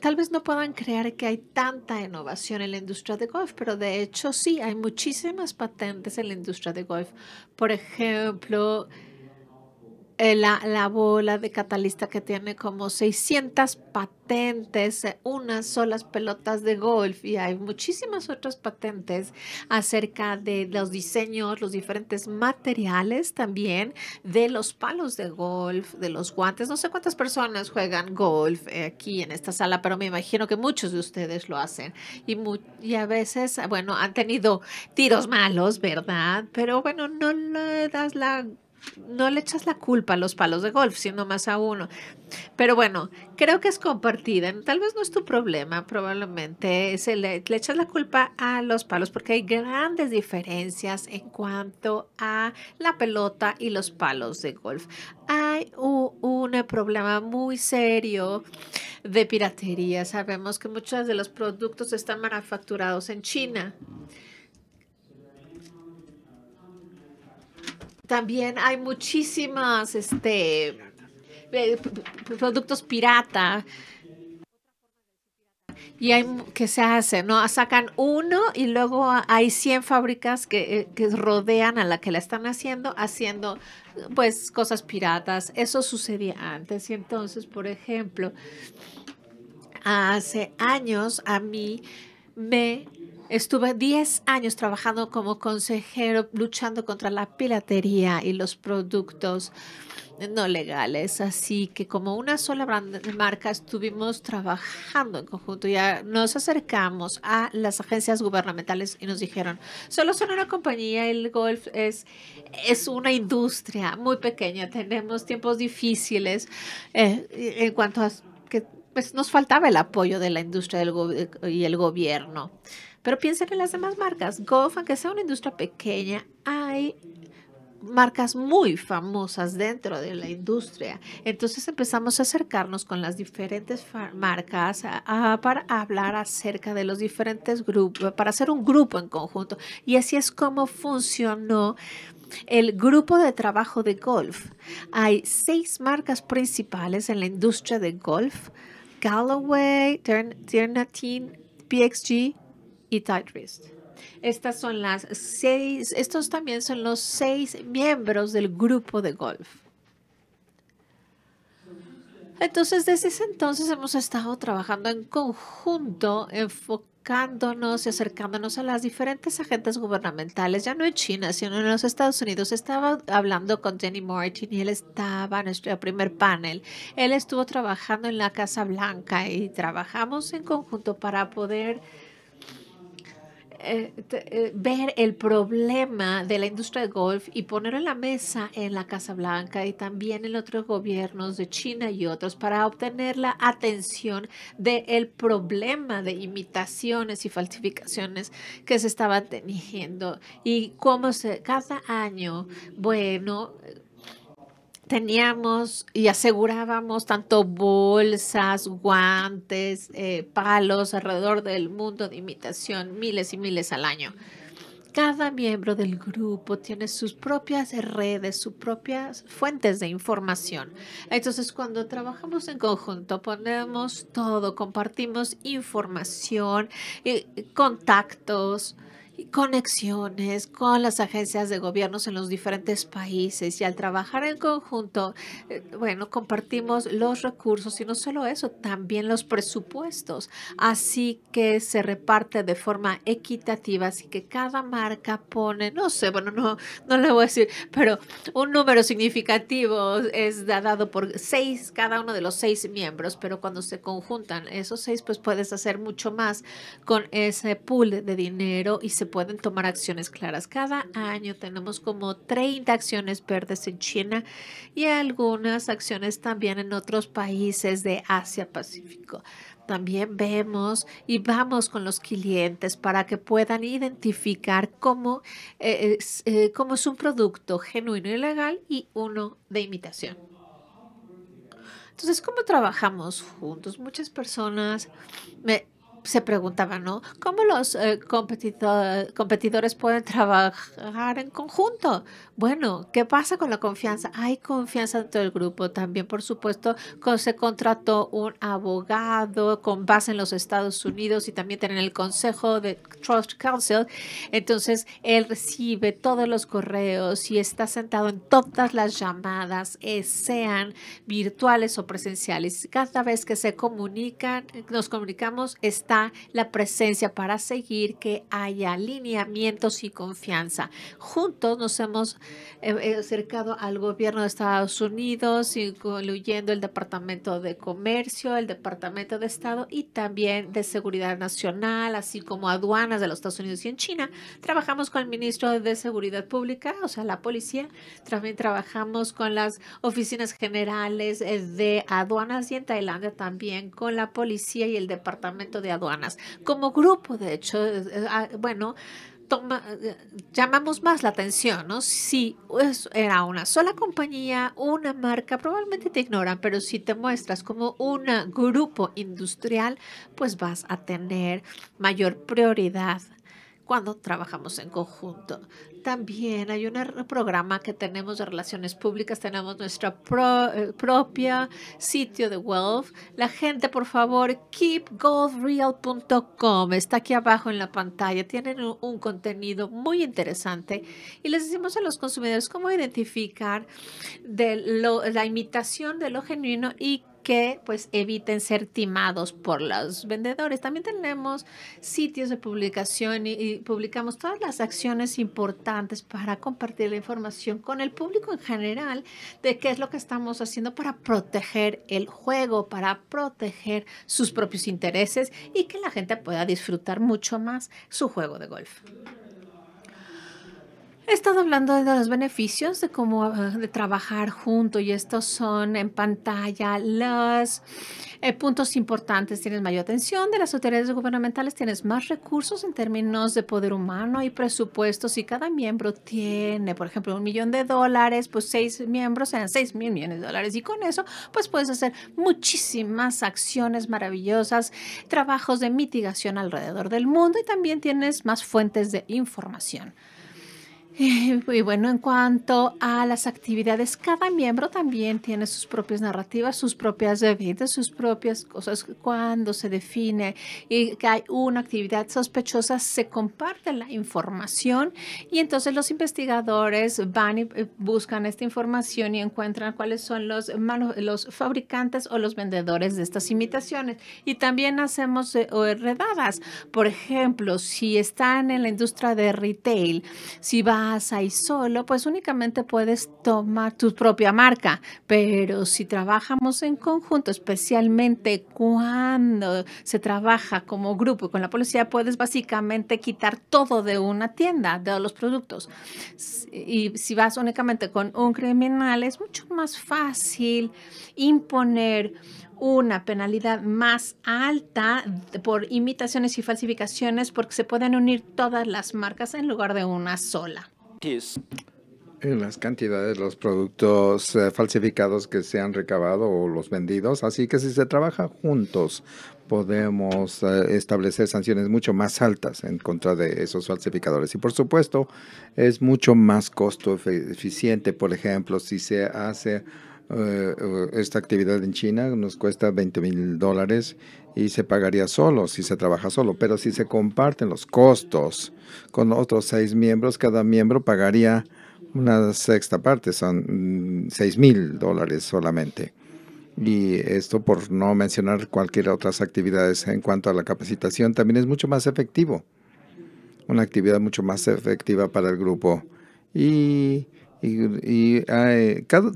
tal vez no puedan creer que hay tanta innovación en la industria de golf, pero de hecho sí, hay muchísimas patentes en la industria de golf. Por ejemplo, eh, la, bola de catalista que tiene como 600 patentes, eh, unas solas pelotas de golf y hay muchísimas otras patentes acerca de los diseños, los diferentes materiales también de los palos de golf, de los guantes. No sé cuántas personas juegan golf eh, aquí en esta sala, pero me imagino que muchos de ustedes lo hacen y, y a veces, bueno, han tenido tiros malos, ¿verdad? Pero bueno, no le das la no le echas la culpa a los palos de golf, sino más a uno. Pero bueno, creo que es compartida. Tal vez no es tu problema, probablemente se le, echas la culpa a los palos porque hay grandes diferencias en cuanto a la pelota y los palos de golf. Hay un, un problema muy serio de piratería. Sabemos que muchos de los productos están manufacturados en China También hay muchísimas este, eh, productos pirata y hay que se hace, ¿no? Sacan uno y luego hay 100 fábricas que, eh, que, rodean a la que la están haciendo, haciendo pues cosas piratas. Eso sucedía antes y entonces, por ejemplo, hace años a mí me Estuve 10 años trabajando como consejero luchando contra la piratería y los productos no legales. Así que como una sola marca estuvimos trabajando en conjunto. Ya nos acercamos a las agencias gubernamentales y nos dijeron, solo son una compañía, el golf es, es una industria muy pequeña, tenemos tiempos difíciles eh, en cuanto a que pues, nos faltaba el apoyo de la industria eh, y el gobierno. Pero piensen en las demás marcas. Golf, aunque sea una industria pequeña, hay marcas muy famosas dentro de la industria. Entonces empezamos a acercarnos con las diferentes marcas para hablar acerca de los diferentes grupos, para hacer un grupo en conjunto. Y así es como funcionó el grupo de trabajo de golf. Hay seis marcas principales en la industria de golf. Galloway, Ternatine, PXG, y tight wrist. Estas son las seis, estos también son los seis miembros del grupo de golf. Entonces, desde ese entonces hemos estado trabajando en conjunto, enfocándonos y acercándonos a las diferentes agentes gubernamentales, ya no en China, sino en los Estados Unidos. Estaba hablando con Jenny Martin y él estaba en nuestro primer panel. Él estuvo trabajando en la Casa Blanca y trabajamos en conjunto para poder eh, eh, ver el problema de la industria de golf y ponerlo en la mesa en la Casa Blanca y también en otros gobiernos de China y otros para obtener la atención del problema de imitaciones y falsificaciones que se estaba teniendo y cómo se, cada año, bueno, teníamos y asegurábamos tanto bolsas, guantes, eh, palos alrededor del mundo de imitación, miles y miles al año. Cada miembro del grupo tiene sus propias redes, sus propias fuentes de información. Entonces, cuando trabajamos en conjunto, ponemos todo, compartimos información, y eh, contactos, conexiones con las agencias de gobiernos en los diferentes países y al trabajar en conjunto, eh, bueno, compartimos los recursos y no solo eso, también los presupuestos. Así que se reparte de forma equitativa, así que cada marca pone, no sé, bueno, no, no le voy a decir, pero un número significativo es dado por seis, cada uno de los seis miembros, pero cuando se conjuntan esos seis, pues puedes hacer mucho más con ese pool de dinero y se pueden tomar acciones claras. Cada año tenemos como 30 acciones verdes en China y algunas acciones también en otros países de Asia-Pacífico. También vemos y vamos con los clientes para que puedan identificar cómo, eh, es, eh, cómo es un producto genuino y legal y uno de imitación. Entonces, ¿cómo trabajamos juntos? Muchas personas me se preguntaban, ¿no? ¿Cómo los eh, competidores pueden trabajar en conjunto? Bueno, ¿qué pasa con la confianza? Hay confianza dentro del grupo. También, por supuesto, se contrató un abogado con base en los Estados Unidos y también tiene el Consejo de Trust Council. Entonces, él recibe todos los correos y está sentado en todas las llamadas, eh, sean virtuales o presenciales. Cada vez que se comunican, nos comunicamos, está la presencia para seguir, que haya alineamientos y confianza. Juntos nos hemos eh, eh, acercado al gobierno de Estados Unidos, incluyendo el Departamento de Comercio, el Departamento de Estado y también de Seguridad Nacional, así como aduanas de los Estados Unidos y en China. Trabajamos con el ministro de Seguridad Pública, o sea, la policía. También trabajamos con las oficinas generales eh, de aduanas y en Tailandia también con la policía y el Departamento de Aduanas como grupo, de hecho, ah, bueno, llamamos más la atención, ¿no? Si era una sola compañía, una marca, probablemente te ignoran, pero si te muestras como un grupo industrial, pues vas a tener mayor prioridad cuando trabajamos en conjunto. También hay un programa que tenemos de relaciones públicas, tenemos nuestra eh, propia sitio de Wealth. La gente, por favor, keepgoldreal.com. Está aquí abajo en la pantalla. Tienen un, contenido muy interesante y les decimos a los consumidores cómo identificar la imitación de lo genuino y que pues eviten ser timados por los vendedores. También tenemos sitios de publicación y, y, publicamos todas las acciones importantes para compartir la información con el público en general de qué es lo que estamos haciendo para proteger el juego, para proteger sus propios intereses y que la gente pueda disfrutar mucho más su juego de golf. He estado hablando de los beneficios de cómo ah, de trabajar junto y estos son en pantalla los eh, puntos importantes. Tienes mayor atención de las autoridades gubernamentales, tienes más recursos en términos de poder humano y presupuestos Si cada miembro tiene, por ejemplo, un millón de dólares, pues seis miembros serán seis mil millones de dólares y con eso pues puedes hacer muchísimas acciones maravillosas, trabajos de mitigación alrededor del mundo y también tienes más fuentes de información. Y bueno, en cuanto a las actividades, cada miembro también tiene sus propias narrativas, sus propias bebidas, sus propias cosas. Cuando se define y que hay una actividad sospechosa, se comparte la información y entonces los investigadores van y eh, buscan esta información y encuentran cuáles son los, los fabricantes o los vendedores de estas imitaciones. Y también hacemos eh, redadas. Por ejemplo, si están en la industria de retail, si van Ahí y solo, pues únicamente puedes tomar tu propia marca. Pero si trabajamos en conjunto, especialmente cuando se trabaja como grupo con la policía, puedes básicamente quitar todo de una tienda, de los productos. Y si vas únicamente con un criminal, es mucho más fácil imponer una penalidad más alta por imitaciones y falsificaciones porque se pueden unir todas las marcas en lugar de una sola en las cantidades de los productos eh, falsificados que se han recabado o los vendidos. Así que si se trabaja juntos, podemos eh, establecer sanciones mucho más altas en contra de esos falsificadores. Y por supuesto, es mucho más costo eficiente. Por ejemplo, si se hace eh, esta actividad en China nos cuesta 20 mil dólares y se pagaría solo si se trabaja solo, pero si se comparten los costos con otros seis miembros, cada miembro pagaría una sexta parte, son 6 mm, mil dólares solamente. Y esto por no mencionar cualquier otras actividades en cuanto a la capacitación, también es mucho más efectivo. Una actividad mucho más efectiva para el grupo. Y y,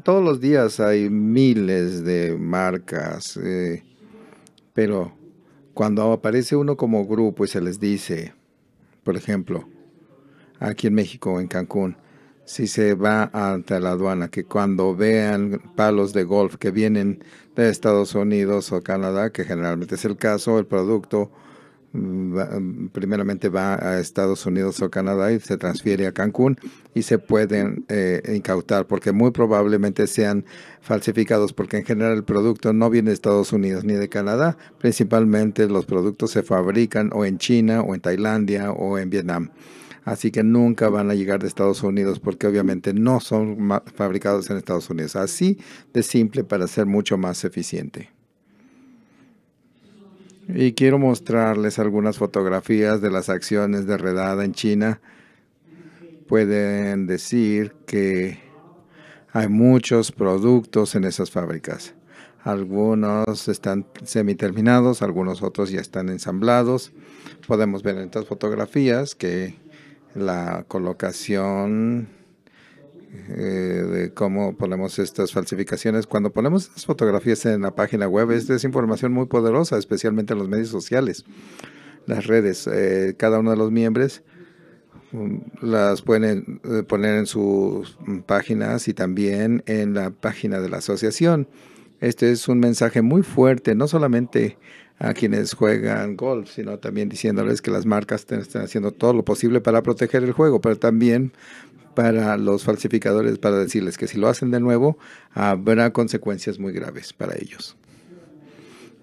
todos los días hay miles de marcas, eh, pero cuando aparece uno como grupo y se les dice, por ejemplo, aquí en México, en Cancún, si se va ante la aduana, que cuando vean palos de golf que vienen de Estados Unidos o Canadá, que generalmente es el caso, el producto Mm, mm, primeramente va a Estados Unidos o Canadá y se transfiere a Cancún y se pueden eh, incautar porque muy probablemente sean falsificados porque en general el producto no viene de Estados Unidos ni de Canadá. Principalmente los productos se fabrican o en China o en Tailandia o en Vietnam. Así que nunca van a llegar de Estados Unidos porque obviamente no son fabricados en Estados Unidos. Así de simple para ser mucho más eficiente y quiero mostrarles algunas fotografías de las acciones de redada en China. Pueden decir que hay muchos productos en esas fábricas. Algunos están semi terminados, algunos otros ya están ensamblados. Podemos ver en estas fotografías que la colocación eh, de cómo ponemos estas falsificaciones. Cuando ponemos estas fotografías en la página web, esta es información muy poderosa, especialmente en los medios sociales, las redes. Eh, cada uno de los miembros mm, las pueden eh, poner en sus mm, páginas y también en la página de la asociación. Este es un mensaje muy fuerte, no solamente a quienes juegan golf, sino también diciéndoles que las marcas están haciendo todo lo posible para proteger el juego, pero también para los falsificadores para decirles que si lo hacen de nuevo habrá consecuencias muy graves para ellos.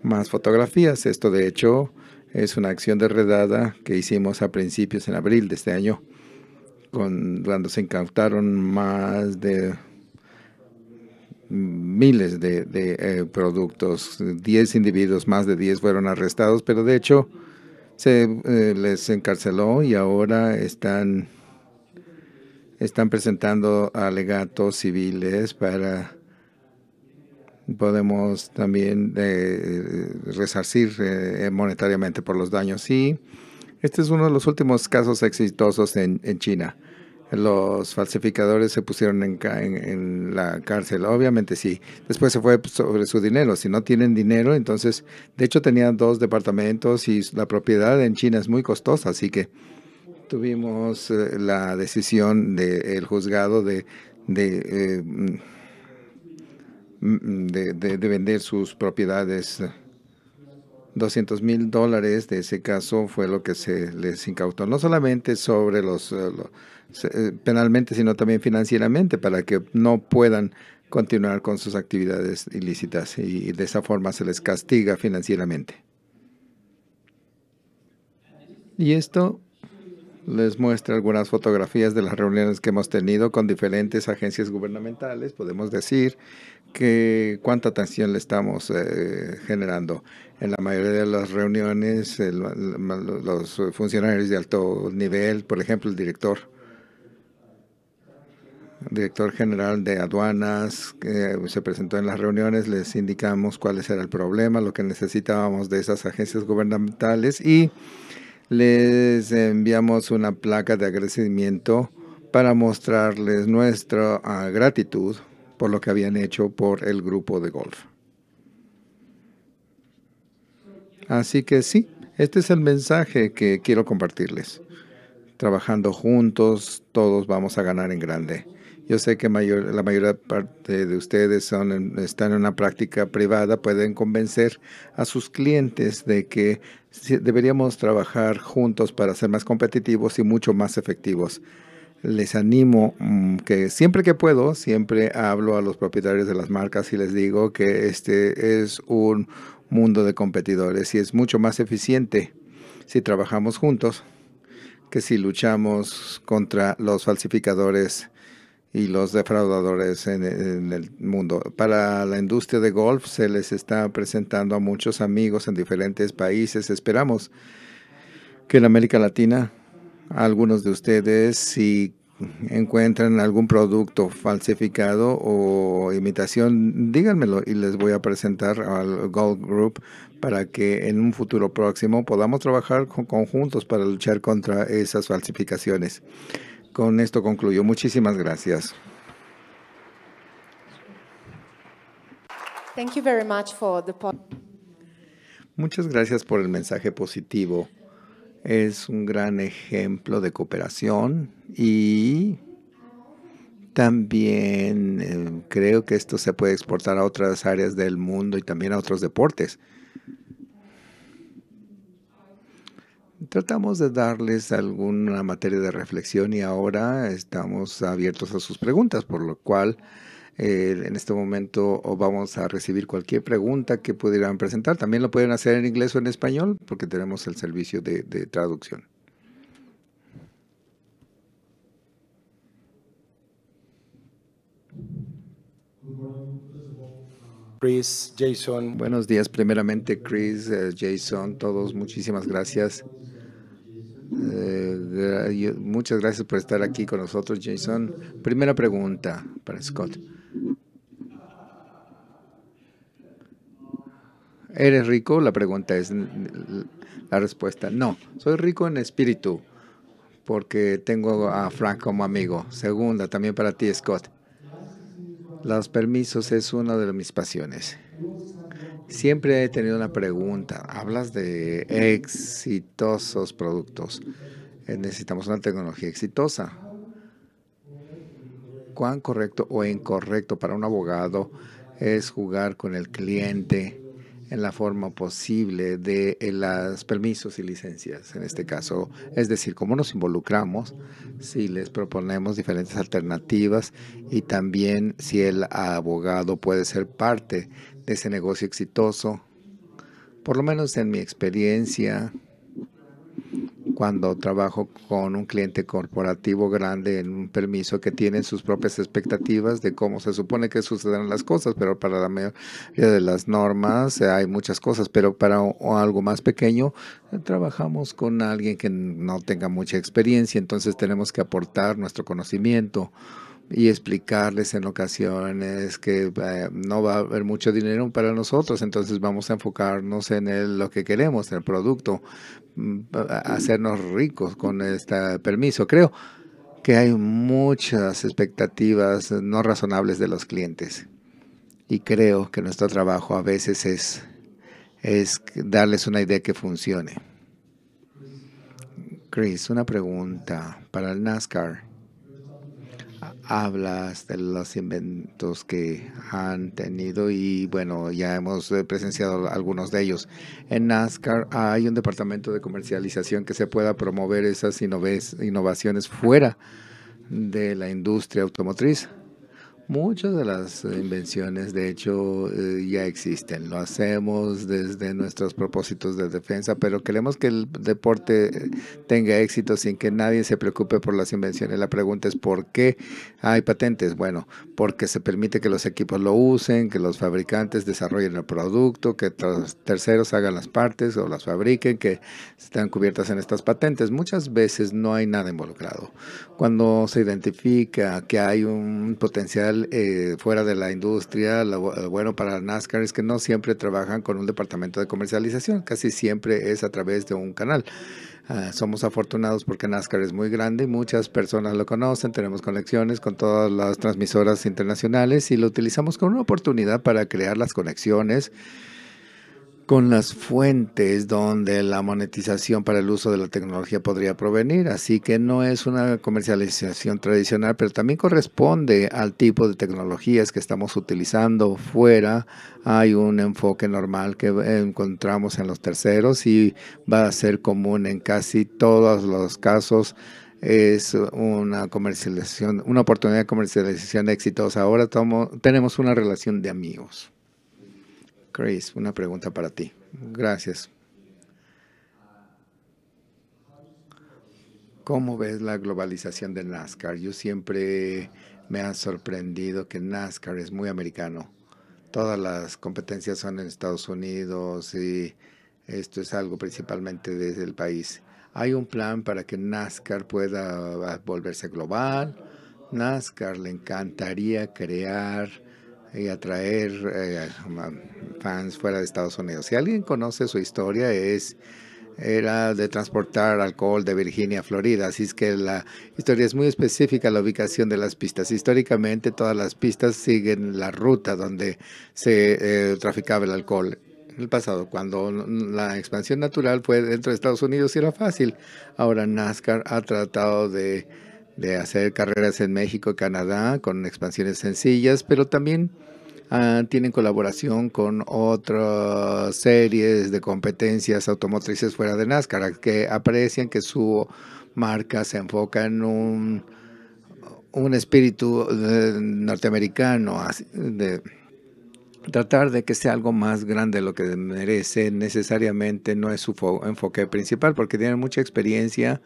Más fotografías. Esto de hecho es una acción de redada que hicimos a principios en abril de este año, con, cuando se incautaron más de miles de, eh, productos. Diez individuos, más de diez fueron arrestados, pero de hecho se eh, les encarceló y ahora están están presentando alegatos civiles para podemos también eh, resarcir eh, monetariamente por los daños. Y este es uno de los últimos casos exitosos en, China. Los falsificadores se pusieron en, en, la cárcel, obviamente sí. Después se fue sobre su dinero. Si no tienen dinero, entonces, de hecho, tenían dos departamentos y la propiedad en China es muy costosa, así que tuvimos eh, la decisión del juzgado eh, mm, mm, de, de, de, vender sus propiedades. 200 mil dólares de ese caso fue lo que se les incautó, no solamente sobre los eh, penalmente, sino también financieramente, para que no puedan continuar con sus actividades ilícitas y de esa forma se les castiga financieramente. Y esto les muestra algunas fotografías de las reuniones que hemos tenido con diferentes agencias gubernamentales. Podemos decir que cuánta atención le estamos eh, generando. En la mayoría de las reuniones, los funcionarios de alto nivel, por ejemplo, el director director general de aduanas que se presentó en las reuniones, les indicamos cuál era el problema, lo que necesitábamos de esas agencias gubernamentales y les enviamos una placa de agradecimiento para mostrarles nuestra ah, gratitud por lo que habían hecho por el grupo de golf. Así que sí, este es el mensaje que quiero compartirles. Trabajando juntos, todos vamos a ganar en grande. Yo sé que la mayoría parte de ustedes son, están en una práctica privada, pueden convencer a sus clientes de que deberíamos trabajar juntos para ser más competitivos y mucho más efectivos. Les animo mm, que siempre que puedo, siempre hablo a los propietarios de las marcas y les digo que este es un mundo de competidores y es mucho más eficiente si trabajamos juntos que si luchamos contra los falsificadores y los defraudadores en, el mundo. Para la industria de golf se les está presentando a muchos amigos en diferentes países. Esperamos que en América Latina algunos de ustedes, si encuentran algún producto falsificado o imitación, díganmelo y les voy a presentar al golf Group para que en un futuro próximo podamos trabajar con conjuntos para luchar contra esas falsificaciones. Con esto concluyo. Muchísimas gracias. Muchas gracias por el mensaje positivo. Es un gran ejemplo de cooperación y también eh, creo que esto se puede exportar a otras áreas del mundo y también a otros deportes. Tratamos de darles alguna materia de reflexión y ahora estamos abiertos a sus preguntas, por lo cual eh, en este momento vamos a recibir cualquier pregunta que pudieran presentar. También lo pueden hacer en inglés o en español porque tenemos el servicio de, traducción. Jason. Buenos días, primeramente Chris, eh, Jason, todos muchísimas gracias Muchas gracias por estar aquí con nosotros, Jason. Primera pregunta para Scott. ¿Eres rico? La pregunta es la respuesta. No, soy rico en espíritu porque tengo a Frank como amigo. Segunda, también para ti, Scott. Los permisos es una de mis pasiones. Siempre he tenido una pregunta. Hablas de exitosos productos. Eh, necesitamos una tecnología exitosa. Cuán correcto o incorrecto para un abogado es jugar con el cliente en la forma posible de eh, los permisos y licencias, en este caso. Es decir, cómo nos involucramos, si les proponemos diferentes alternativas y también si el abogado puede ser parte de ese negocio exitoso. Por lo menos en mi experiencia, cuando trabajo con un cliente corporativo grande en un permiso que tiene sus propias expectativas de cómo se supone que sucederán las cosas, pero para la mayoría de las normas eh, hay muchas cosas, pero para algo más pequeño eh, trabajamos con alguien que no tenga mucha experiencia, entonces tenemos que aportar nuestro conocimiento y explicarles en ocasiones que eh, no va a haber mucho dinero para nosotros, entonces vamos a enfocarnos en lo que queremos, en el producto, mm, hacernos ricos con este permiso. Creo que hay muchas expectativas no razonables de los clientes y creo que nuestro trabajo a veces es, es darles una idea que funcione. Chris, una pregunta para el NASCAR hablas de los inventos que han tenido y bueno, ya hemos eh, presenciado algunos de ellos. En NASCAR hay un departamento de comercialización que se pueda promover esas innovaciones fuera de la industria automotriz. Muchas de las invenciones, de hecho, eh, ya existen. Lo hacemos desde nuestros propósitos de defensa, pero queremos que el deporte tenga éxito sin que nadie se preocupe por las invenciones. La pregunta es por qué hay patentes. Bueno, porque se permite que los equipos lo usen, que los fabricantes desarrollen el producto, que terceros hagan las partes o las fabriquen, que están cubiertas en estas patentes. Muchas veces no hay nada involucrado. Cuando se identifica que hay un potencial eh, fuera de la industria, eh, bueno para NASCAR es que no siempre trabajan con un departamento de comercialización, casi siempre es a través de un canal. Ah, somos afortunados porque NASCAR es muy grande, y muchas personas lo conocen, tenemos conexiones con todas las transmisoras internacionales y lo utilizamos como una oportunidad para crear las conexiones con las fuentes donde la monetización para el uso de la tecnología podría provenir. Así que no es una comercialización tradicional, pero también corresponde al tipo de tecnologías que estamos utilizando fuera. Hay un enfoque normal que encontramos en los terceros y va a ser común en casi todos los casos es una comercialización, una oportunidad de comercialización exitosa. Ahora tenemos una relación de amigos. Chris, una pregunta para ti. Gracias. ¿Cómo ves la globalización de NASCAR? Yo siempre me ha sorprendido que NASCAR es muy americano. Todas las competencias son en Estados Unidos y esto es algo principalmente desde el país. ¿Hay un plan para que NASCAR pueda ah, volverse global? NASCAR le encantaría crear y atraer eh, fuera de Estados Unidos. Si alguien conoce su historia, es era de transportar alcohol de Virginia a Florida, así es que la historia es muy específica, la ubicación de las pistas. Históricamente todas las pistas siguen la ruta donde se eh, traficaba el alcohol. En el pasado, cuando la expansión natural fue dentro de Estados Unidos, era fácil. Ahora NASCAR ha tratado de, de hacer carreras en México y Canadá con expansiones sencillas, pero también Ah, tienen colaboración con otras series de competencias automotrices fuera de NASCAR, que aprecian que su marca se enfoca en un, un espíritu eh, norteamericano, de tratar de que sea algo más grande de lo que merece, necesariamente no es su enfoque principal, porque tienen mucha experiencia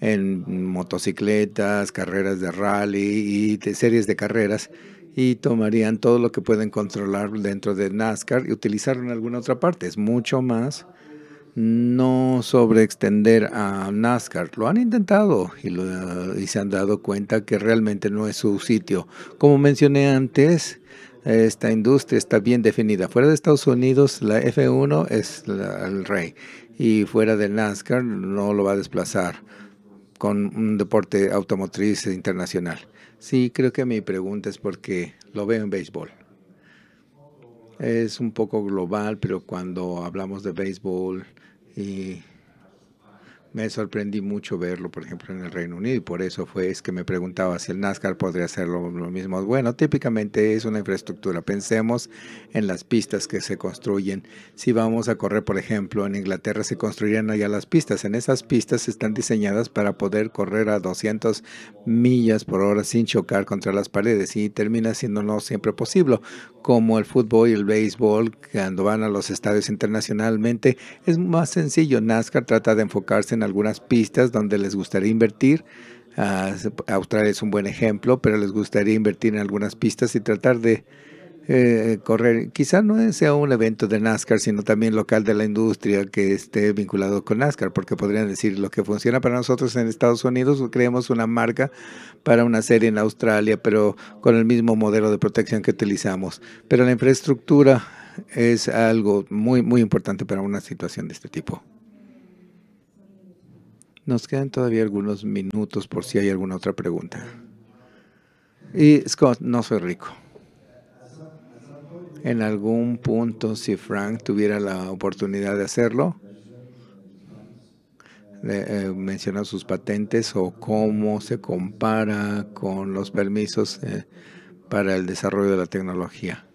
en motocicletas, carreras de rally y series de carreras y tomarían todo lo que pueden controlar dentro de NASCAR y utilizarlo en alguna otra parte. Es mucho más no sobreextender a NASCAR. Lo han intentado y, se han dado cuenta que realmente no es su sitio. Como mencioné antes, esta industria está bien definida. Fuera de Estados Unidos, la F1 es el rey y fuera de NASCAR no lo va a desplazar con un deporte automotriz internacional. Sí, creo que mi pregunta es porque lo veo en béisbol. Es un poco global, pero cuando hablamos de béisbol y me sorprendí mucho verlo, por ejemplo, en el Reino Unido, y por eso fue es que me preguntaba si el NASCAR podría hacer lo, mismo. Bueno, típicamente es una infraestructura. Pensemos en las pistas que se construyen. Si vamos a correr, por ejemplo, en Inglaterra se construirían allá las pistas. En esas pistas están diseñadas para poder correr a 200 millas por hora sin chocar contra las paredes y termina haciéndolo siempre posible. Como el fútbol y el béisbol, cuando van a los estadios internacionalmente, es más sencillo. NASCAR trata de enfocarse en algunas pistas donde les gustaría invertir. Ah, Australia es un buen ejemplo, pero les gustaría invertir en algunas pistas y tratar de eh, correr. Quizá no sea un evento de NASCAR, sino también local de la industria que esté vinculado con NASCAR, porque podrían decir lo que funciona para nosotros en Estados Unidos, creemos una marca para una serie en Australia, pero con el mismo modelo de protección que utilizamos. Pero la infraestructura es algo muy, muy importante para una situación de este tipo. Nos quedan todavía algunos minutos por si hay alguna otra pregunta. Y Scott, no soy rico. En algún punto, si Frank tuviera la oportunidad de hacerlo, eh, mencionar sus patentes o cómo se compara con los permisos eh, para el desarrollo de la tecnología.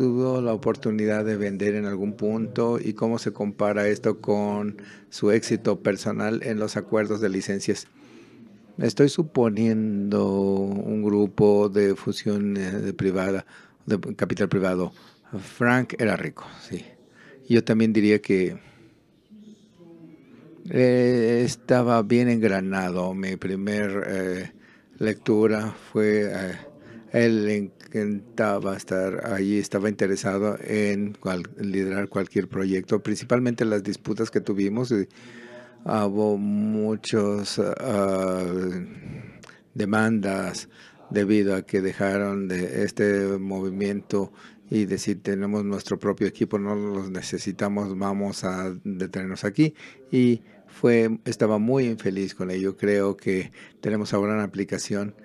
tuvo la oportunidad de vender en algún punto y cómo se compara esto con su éxito personal en los acuerdos de licencias. Estoy suponiendo un grupo de fusión eh, de privada, de capital privado. Frank era rico, sí. Yo también diría que eh, estaba bien engranado. Mi primer eh, lectura fue el el estaba, estar ahí, estaba interesado en, liderar cualquier proyecto, principalmente las disputas que tuvimos. Hubo muchas ah, demandas debido a que dejaron de este movimiento y decir tenemos nuestro propio equipo, no los necesitamos, vamos a detenernos aquí. Y fue, estaba muy infeliz con ello. Creo que tenemos ahora una aplicación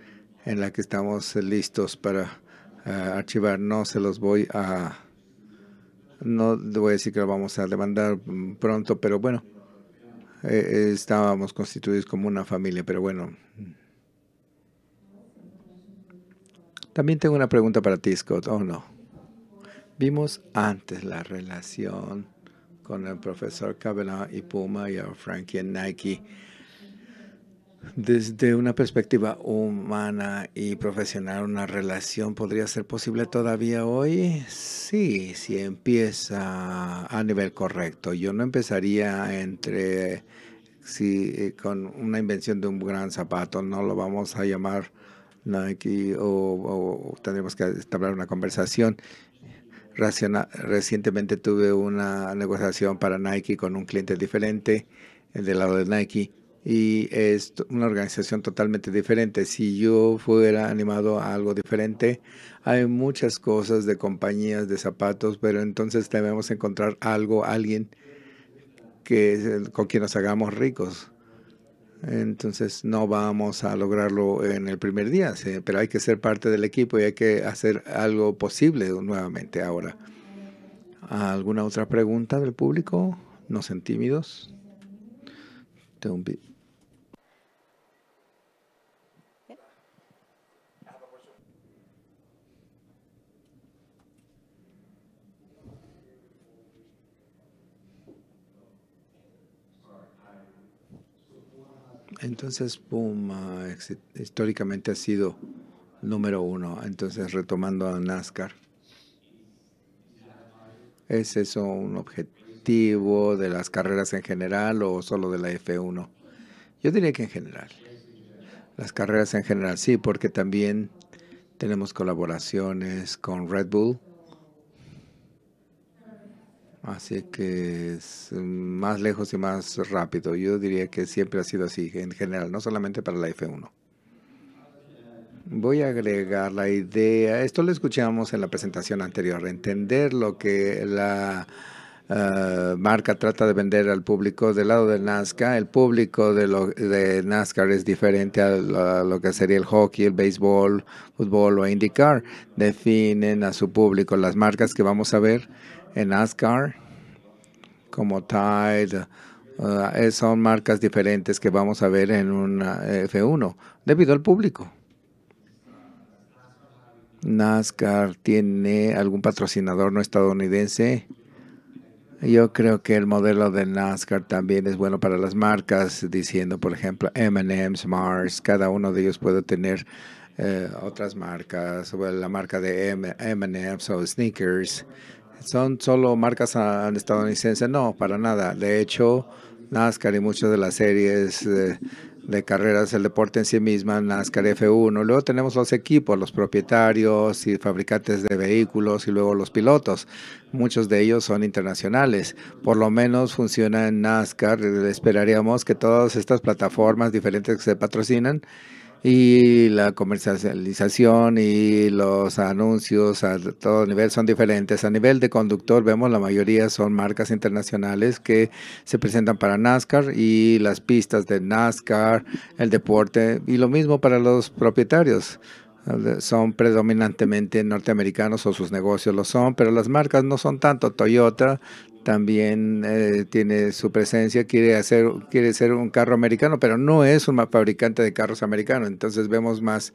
en la que estamos listos para eh, archivar. No se los voy a... No voy a decir que lo vamos a demandar mm, pronto, pero bueno, eh, eh, estábamos constituidos como una familia, pero bueno. También tengo una pregunta para ti, Scott, ¿o oh, no? Vimos antes la relación con el profesor Kavanaugh y Puma y Frankie en Nike desde una perspectiva humana y profesional, ¿una relación podría ser posible todavía hoy? Sí, si empieza a nivel correcto. Yo no empezaría entre si eh, con una invención de un gran zapato, no lo vamos a llamar Nike o, tendremos que establecer una conversación. recientemente tuve una negociación para Nike con un cliente diferente, el del lado de Nike y es una organización totalmente diferente. Si yo fuera animado a algo diferente, hay muchas cosas de compañías de zapatos, pero entonces debemos encontrar algo, alguien que con quien nos hagamos ricos. Entonces no vamos a lograrlo en el primer día, pero hay que ser parte del equipo y hay que hacer algo posible nuevamente ahora. ¿Alguna otra pregunta del público? No sean tímidos. Entonces, Puma ah, históricamente ha sido número uno. Entonces, retomando a NASCAR, ¿es eso un objetivo de las carreras en general o solo de la F1? Yo diría que en general. Las carreras en general, sí, porque también tenemos colaboraciones con Red Bull Así que es mm, más lejos y más rápido. Yo diría que siempre ha sido así en general, no solamente para la F1. Voy a agregar la idea, esto lo escuchamos en la presentación anterior, entender lo que la eh, marca trata de vender al público del lado de NASCAR. El público de, NASCAR es diferente a lo que sería el hockey, el béisbol, fútbol o IndyCar. Definen a su público las marcas que vamos a ver en NASCAR, como Tide, eh, eh, son marcas diferentes que vamos a ver en un eh, F1, debido al público. NASCAR tiene algún patrocinador no estadounidense. Yo creo que el modelo de NASCAR también es bueno para las marcas, diciendo, por ejemplo, MM's, Mars, cada uno de ellos puede tener otras marcas, o la marca de MM's o sneakers son solo marcas estadounidenses, no, para nada. De hecho, NASCAR y muchas de las series de, carreras, del deporte en sí misma, NASCAR F1. Luego tenemos los equipos, los propietarios y fabricantes de vehículos y luego los pilotos. Muchos de ellos son internacionales. Por lo menos funciona en NASCAR. Esperaríamos que todas estas plataformas diferentes que se patrocinan y la comercialización y los anuncios a todo nivel son diferentes. A nivel de conductor vemos la mayoría son marcas internacionales que se presentan para NASCAR y las pistas de NASCAR, el deporte y lo mismo para los propietarios eh, son predominantemente norteamericanos o sus negocios lo son, pero las marcas no son tanto. Toyota también eh, tiene su presencia, quiere, hacer, quiere ser un carro americano, pero no es un fabricante de carros americanos. Entonces vemos más,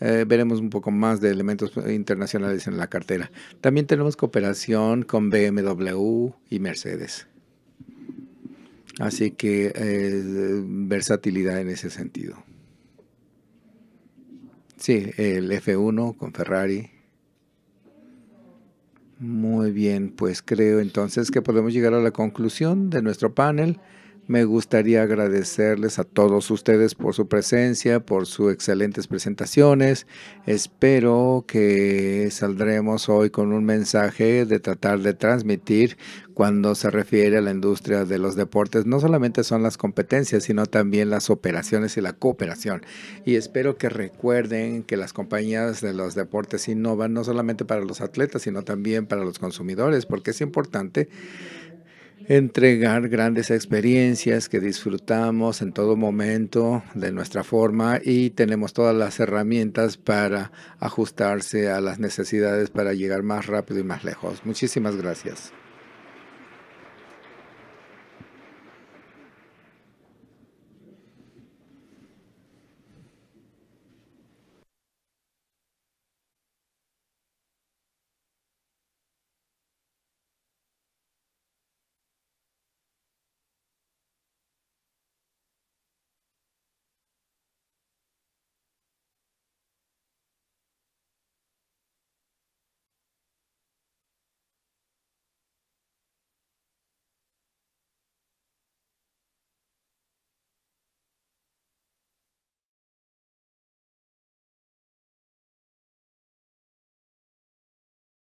eh, veremos un poco más de elementos internacionales en la cartera. También tenemos cooperación con BMW y Mercedes. Así que eh, versatilidad en ese sentido. Sí, el F1 con Ferrari. Muy bien, pues creo entonces que podemos llegar a la conclusión de nuestro panel. Me gustaría agradecerles a todos ustedes por su presencia, por sus excelentes presentaciones. Espero que saldremos hoy con un mensaje de tratar de transmitir cuando se refiere a la industria de los deportes. No solamente son las competencias, sino también las operaciones y la cooperación. Y espero que recuerden que las compañías de los deportes innovan no solamente para los atletas, sino también para los consumidores, porque es importante entregar grandes experiencias que disfrutamos en todo momento de nuestra forma y tenemos todas las herramientas para ajustarse a las necesidades para llegar más rápido y más lejos. Muchísimas gracias.